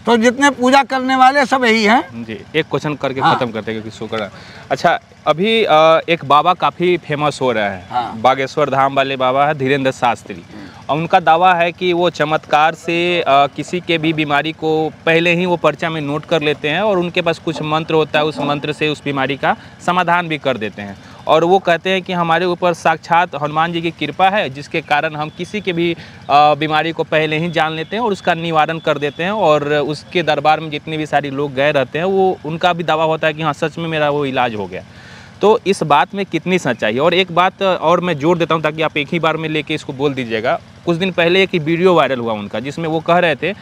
तो जितने पूजा करने वाले सब यही हैं जी एक क्वेश्चन करके हाँ। खत्म करते क्योंकि शुक्र अच्छा अभी एक बाबा काफ़ी फेमस हो रहा है हाँ। बागेश्वर धाम वाले बाबा है धीरेन्द्र शास्त्री हम्म। और उनका दावा है कि वो चमत्कार से आ, किसी के भी बीमारी को पहले ही वो पर्चा में नोट कर लेते हैं और उनके पास कुछ मंत्र होता है उस मंत्र से उस बीमारी का समाधान भी कर देते हैं और वो कहते हैं कि हमारे ऊपर साक्षात हनुमान जी की कृपा है जिसके कारण हम किसी के भी बीमारी को पहले ही जान लेते हैं और उसका निवारण कर देते हैं और उसके दरबार में जितने भी सारे लोग गए रहते हैं वो उनका भी दावा होता है कि हाँ सच में मेरा वो इलाज हो गया तो इस बात में कितनी सच्चाई है और एक बात और मैं जोड़ देता हूँ ताकि आप एक ही बार में लेके इसको बोल दीजिएगा कुछ दिन पहले एक वीडियो वायरल हुआ उनका जिसमें वो कह रहे थे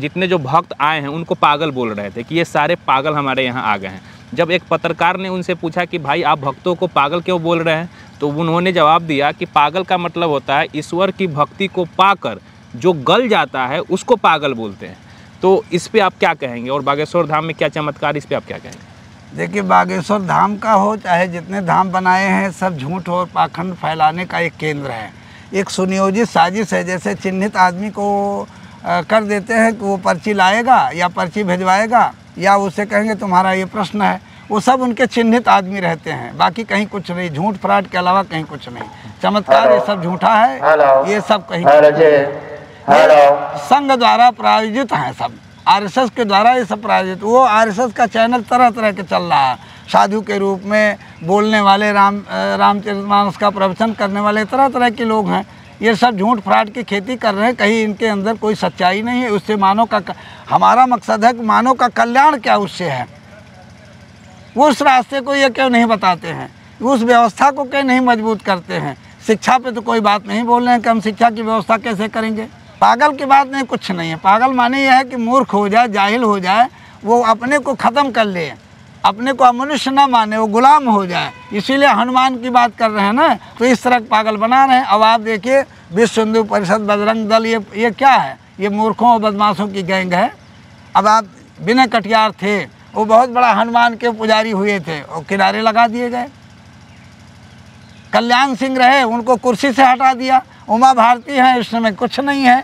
जितने जो भक्त आए हैं उनको पागल बोल रहे थे कि ये सारे पागल हमारे यहाँ आ गए हैं जब एक पत्रकार ने उनसे पूछा कि भाई आप भक्तों को पागल क्यों बोल रहे हैं तो उन्होंने जवाब दिया कि पागल का मतलब होता है ईश्वर की भक्ति को पाकर जो गल जाता है उसको पागल बोलते हैं तो इस पर आप क्या कहेंगे और बागेश्वर धाम में क्या चमत्कार इस पर आप क्या कहेंगे देखिए बागेश्वर धाम का हो चाहे जितने धाम बनाए हैं सब झूठ और पाखंड फैलाने का एक केंद्र है एक सुनियोजित साजिश है जैसे चिन्हित आदमी को कर देते हैं कि वो पर्ची लाएगा या पर्ची भिजवाएगा या उसे कहेंगे तुम्हारा ये प्रश्न है वो सब उनके चिन्हित आदमी रहते हैं बाकी कहीं कुछ नहीं झूठ फ्राड के अलावा कहीं कुछ नहीं चमत्कार ये सब झूठा है ये सब कहीं संघ द्वारा प्रायोजित हैं सब आर के द्वारा ये सब प्रायोजित वो आर का चैनल तरह तरह के चल रहा है साधु के रूप में बोलने वाले राम रामचरित मानस का प्रवचन करने वाले तरह तरह के लोग हैं ये सब झूठ फ्राड की खेती कर रहे हैं कहीं इनके अंदर कोई सच्चाई नहीं है उससे मानव का हमारा मकसद है कि मानव का कल्याण क्या उससे है उस रास्ते को ये क्यों नहीं बताते हैं उस व्यवस्था को क्यों नहीं मजबूत करते हैं शिक्षा पे तो कोई बात नहीं बोल रहे हैं कि हम शिक्षा की व्यवस्था कैसे करेंगे पागल की बात नहीं कुछ नहीं है पागल माने यह है कि मूर्ख हो जाए जाहिल हो जाए वो अपने को ख़त्म कर ले अपने को मनुष्य न माने वो गुलाम हो जाए इसीलिए हनुमान की बात कर रहे हैं ना तो इस तरह पागल बना रहे हैं अब आप देखिए विश्व हिंदू परिषद बजरंग दल ये ये क्या है ये मूर्खों और बदमाशों की गैंग है अब आप बिना कटियार थे वो बहुत बड़ा हनुमान के पुजारी हुए थे और किनारे लगा दिए गए कल्याण सिंह रहे उनको कुर्सी से हटा दिया उमा भारती हैं इस समय कुछ नहीं है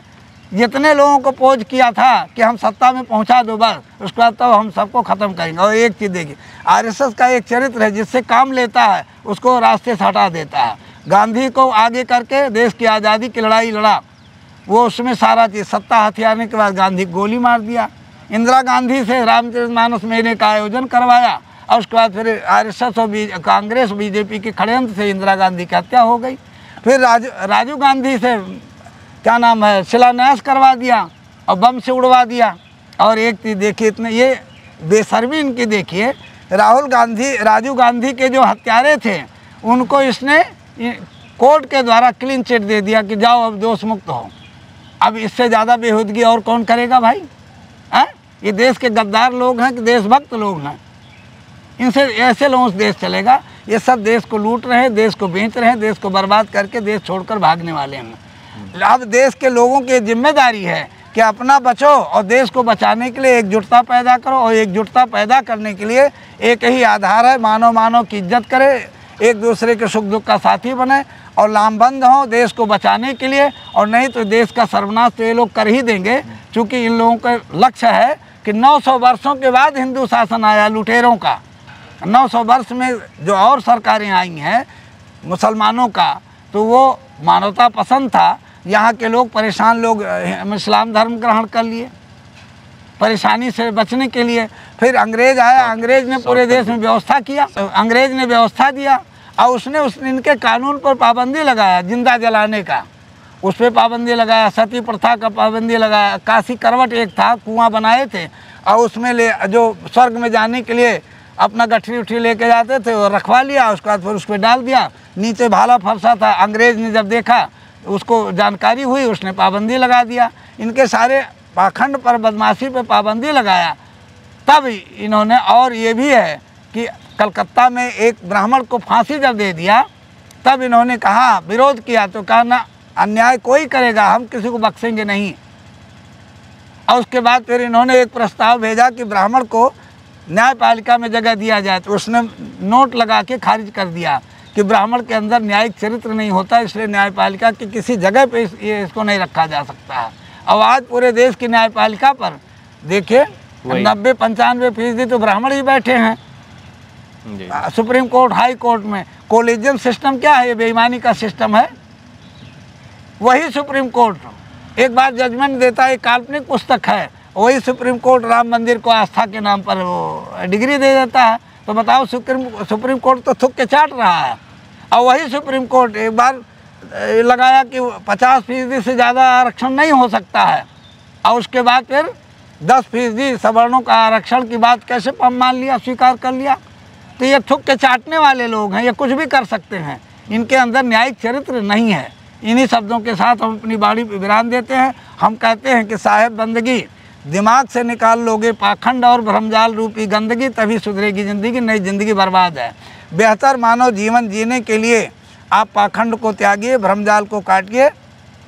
जितने लोगों को पोज किया था कि हम सत्ता में पहुंचा दो बस उसके बाद तो हम सबको ख़त्म करेंगे और एक चीज़ देखिए आरएसएस का एक चरित्र है जिससे काम लेता है उसको रास्ते से हटा देता है गांधी को आगे करके देश की आज़ादी की लड़ाई लड़ा वो उसमें सारा चीज़ सत्ता हथियारने के बाद गांधी गोली मार दिया इंदिरा गांधी से रामचरित मानस मेले का आयोजन करवाया और उसके बाद फिर आर और कांग्रेस बीजेपी के षडयंत्र से इंदिरा गांधी की हत्या हो गई फिर राजू राजीव गांधी से क्या नाम है शिलान्यास करवा दिया और बम से उड़वा दिया और एक चीज़ देखिए इतने ये बेसरमी इनकी देखिए राहुल गांधी राजीव गांधी के जो हत्यारे थे उनको इसने कोर्ट के द्वारा क्लीन चिट दे दिया कि जाओ अब दोष मुक्त हो अब इससे ज़्यादा बेहूदगी और कौन करेगा भाई है ये देश के गद्दार लोग हैं कि देशभक्त लोग हैं इनसे ऐसे लोगों से देश चलेगा ये सब देश को लूट रहे देश को बेच रहे देश को बर्बाद करके देश छोड़कर भागने वाले हैं हम्म। अब देश के लोगों की जिम्मेदारी है कि अपना बचो और देश को बचाने के लिए एकजुटता पैदा करो और एकजुटता पैदा करने के लिए एक ही आधार है मानव मानव की इज्जत करे एक दूसरे के सुख दुख का साथी बने और लामबंद हो देश को बचाने के लिए और नहीं तो देश का सर्वनाश तो ये लोग कर ही देंगे क्योंकि इन लोगों का लक्ष्य है कि 900 वर्षों के बाद हिंदू शासन आया लुटेरों का 900 वर्ष में जो और सरकारें आई हैं मुसलमानों का तो वो मानवता पसंद था यहाँ के लोग परेशान लोग इस्लाम धर्म ग्रहण कर लिए परेशानी से बचने के लिए फिर अंग्रेज आया अंग्रेज ने पूरे देश में व्यवस्था किया अंग्रेज ने व्यवस्था दिया और उसने उस इनके कानून पर पाबंदी लगाया जिंदा जलाने का उस पर पाबंदी लगाया सती प्रथा का पाबंदी लगाया काशी करवट एक था कुआं बनाए थे और उसमें ले जो स्वर्ग में जाने के लिए अपना गठरी उठरी लेके जाते थे और रखवा लिया उसके बाद फिर उस पर डाल दिया नीचे भाला फरसा था अंग्रेज ने जब देखा उसको जानकारी हुई उसने पाबंदी लगा दिया इनके सारे पाखंड पर बदमाशी पर पाबंदी लगाया तब इन्होंने और ये भी है कि कलकत्ता में एक ब्राह्मण को फांसी जब दे दिया तब इन्होंने कहा विरोध किया तो कहा ना अन्याय कोई करेगा हम किसी को बख्शेंगे नहीं और उसके बाद फिर इन्होंने एक प्रस्ताव भेजा कि ब्राह्मण को न्यायपालिका में जगह दिया जाए तो उसने नोट लगा के खारिज कर दिया कि ब्राह्मण के अंदर न्यायिक चरित्र नहीं होता इसलिए न्यायपालिका की किसी जगह पे इस, ये इसको नहीं रखा जा सकता है अब आज पूरे देश की न्यायपालिका पर देखिए नब्बे पंचानवे फीसदी तो ब्राह्मण ही बैठे हैं सुप्रीम कोर्ट हाई कोर्ट में कोलेजियम सिस्टम क्या है ये बेईमानी का सिस्टम है वही सुप्रीम कोर्ट एक बार जजमेंट देता है काल्पनिक पुस्तक है वही सुप्रीम कोर्ट राम मंदिर को आस्था के नाम पर वो डिग्री दे देता है तो बताओ सुप्रीम सुप्रीम कोर्ट तो थुक के चाट रहा है और वही सुप्रीम कोर्ट एक बार लगाया कि 50 फीसदी से ज़्यादा आरक्षण नहीं हो सकता है और उसके बाद फिर 10 फीसदी सवर्णों का आरक्षण की बात कैसे मान लिया स्वीकार कर लिया तो ये थुक के चाटने वाले लोग हैं ये कुछ भी कर सकते हैं इनके अंदर न्यायिक चरित्र नहीं है इन्हीं शब्दों के साथ हम अपनी बाड़ी विराम देते हैं हम कहते हैं कि साहेब बंदगी दिमाग से निकाल लोगे पाखंड और भ्रमजाल रूपी गंदगी तभी सुधरेगी ज़िंदगी नई ज़िंदगी बर्बाद है बेहतर मानव जीवन जीने के लिए आप पाखंड को त्यागिए भ्रमजाल को काटिए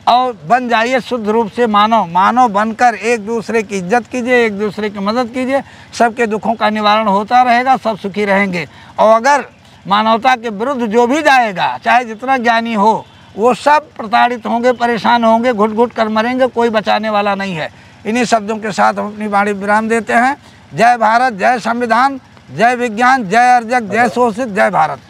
और बन जाइए शुद्ध रूप से मानव मानव बनकर एक दूसरे की इज्जत कीजिए एक दूसरे की मदद कीजिए सबके दुखों का निवारण होता रहेगा सब सुखी रहेंगे और अगर मानवता के विरुद्ध जो भी जाएगा चाहे जितना ज्ञानी हो वो सब प्रताड़ित होंगे परेशान होंगे घुट घुट कर मरेंगे कोई बचाने वाला नहीं है इन्हीं शब्दों के साथ हम अपनी वाणी विराम देते हैं जय भारत जय संविधान जय विज्ञान जय अर्जक जय हाँ। शोषित जय भारत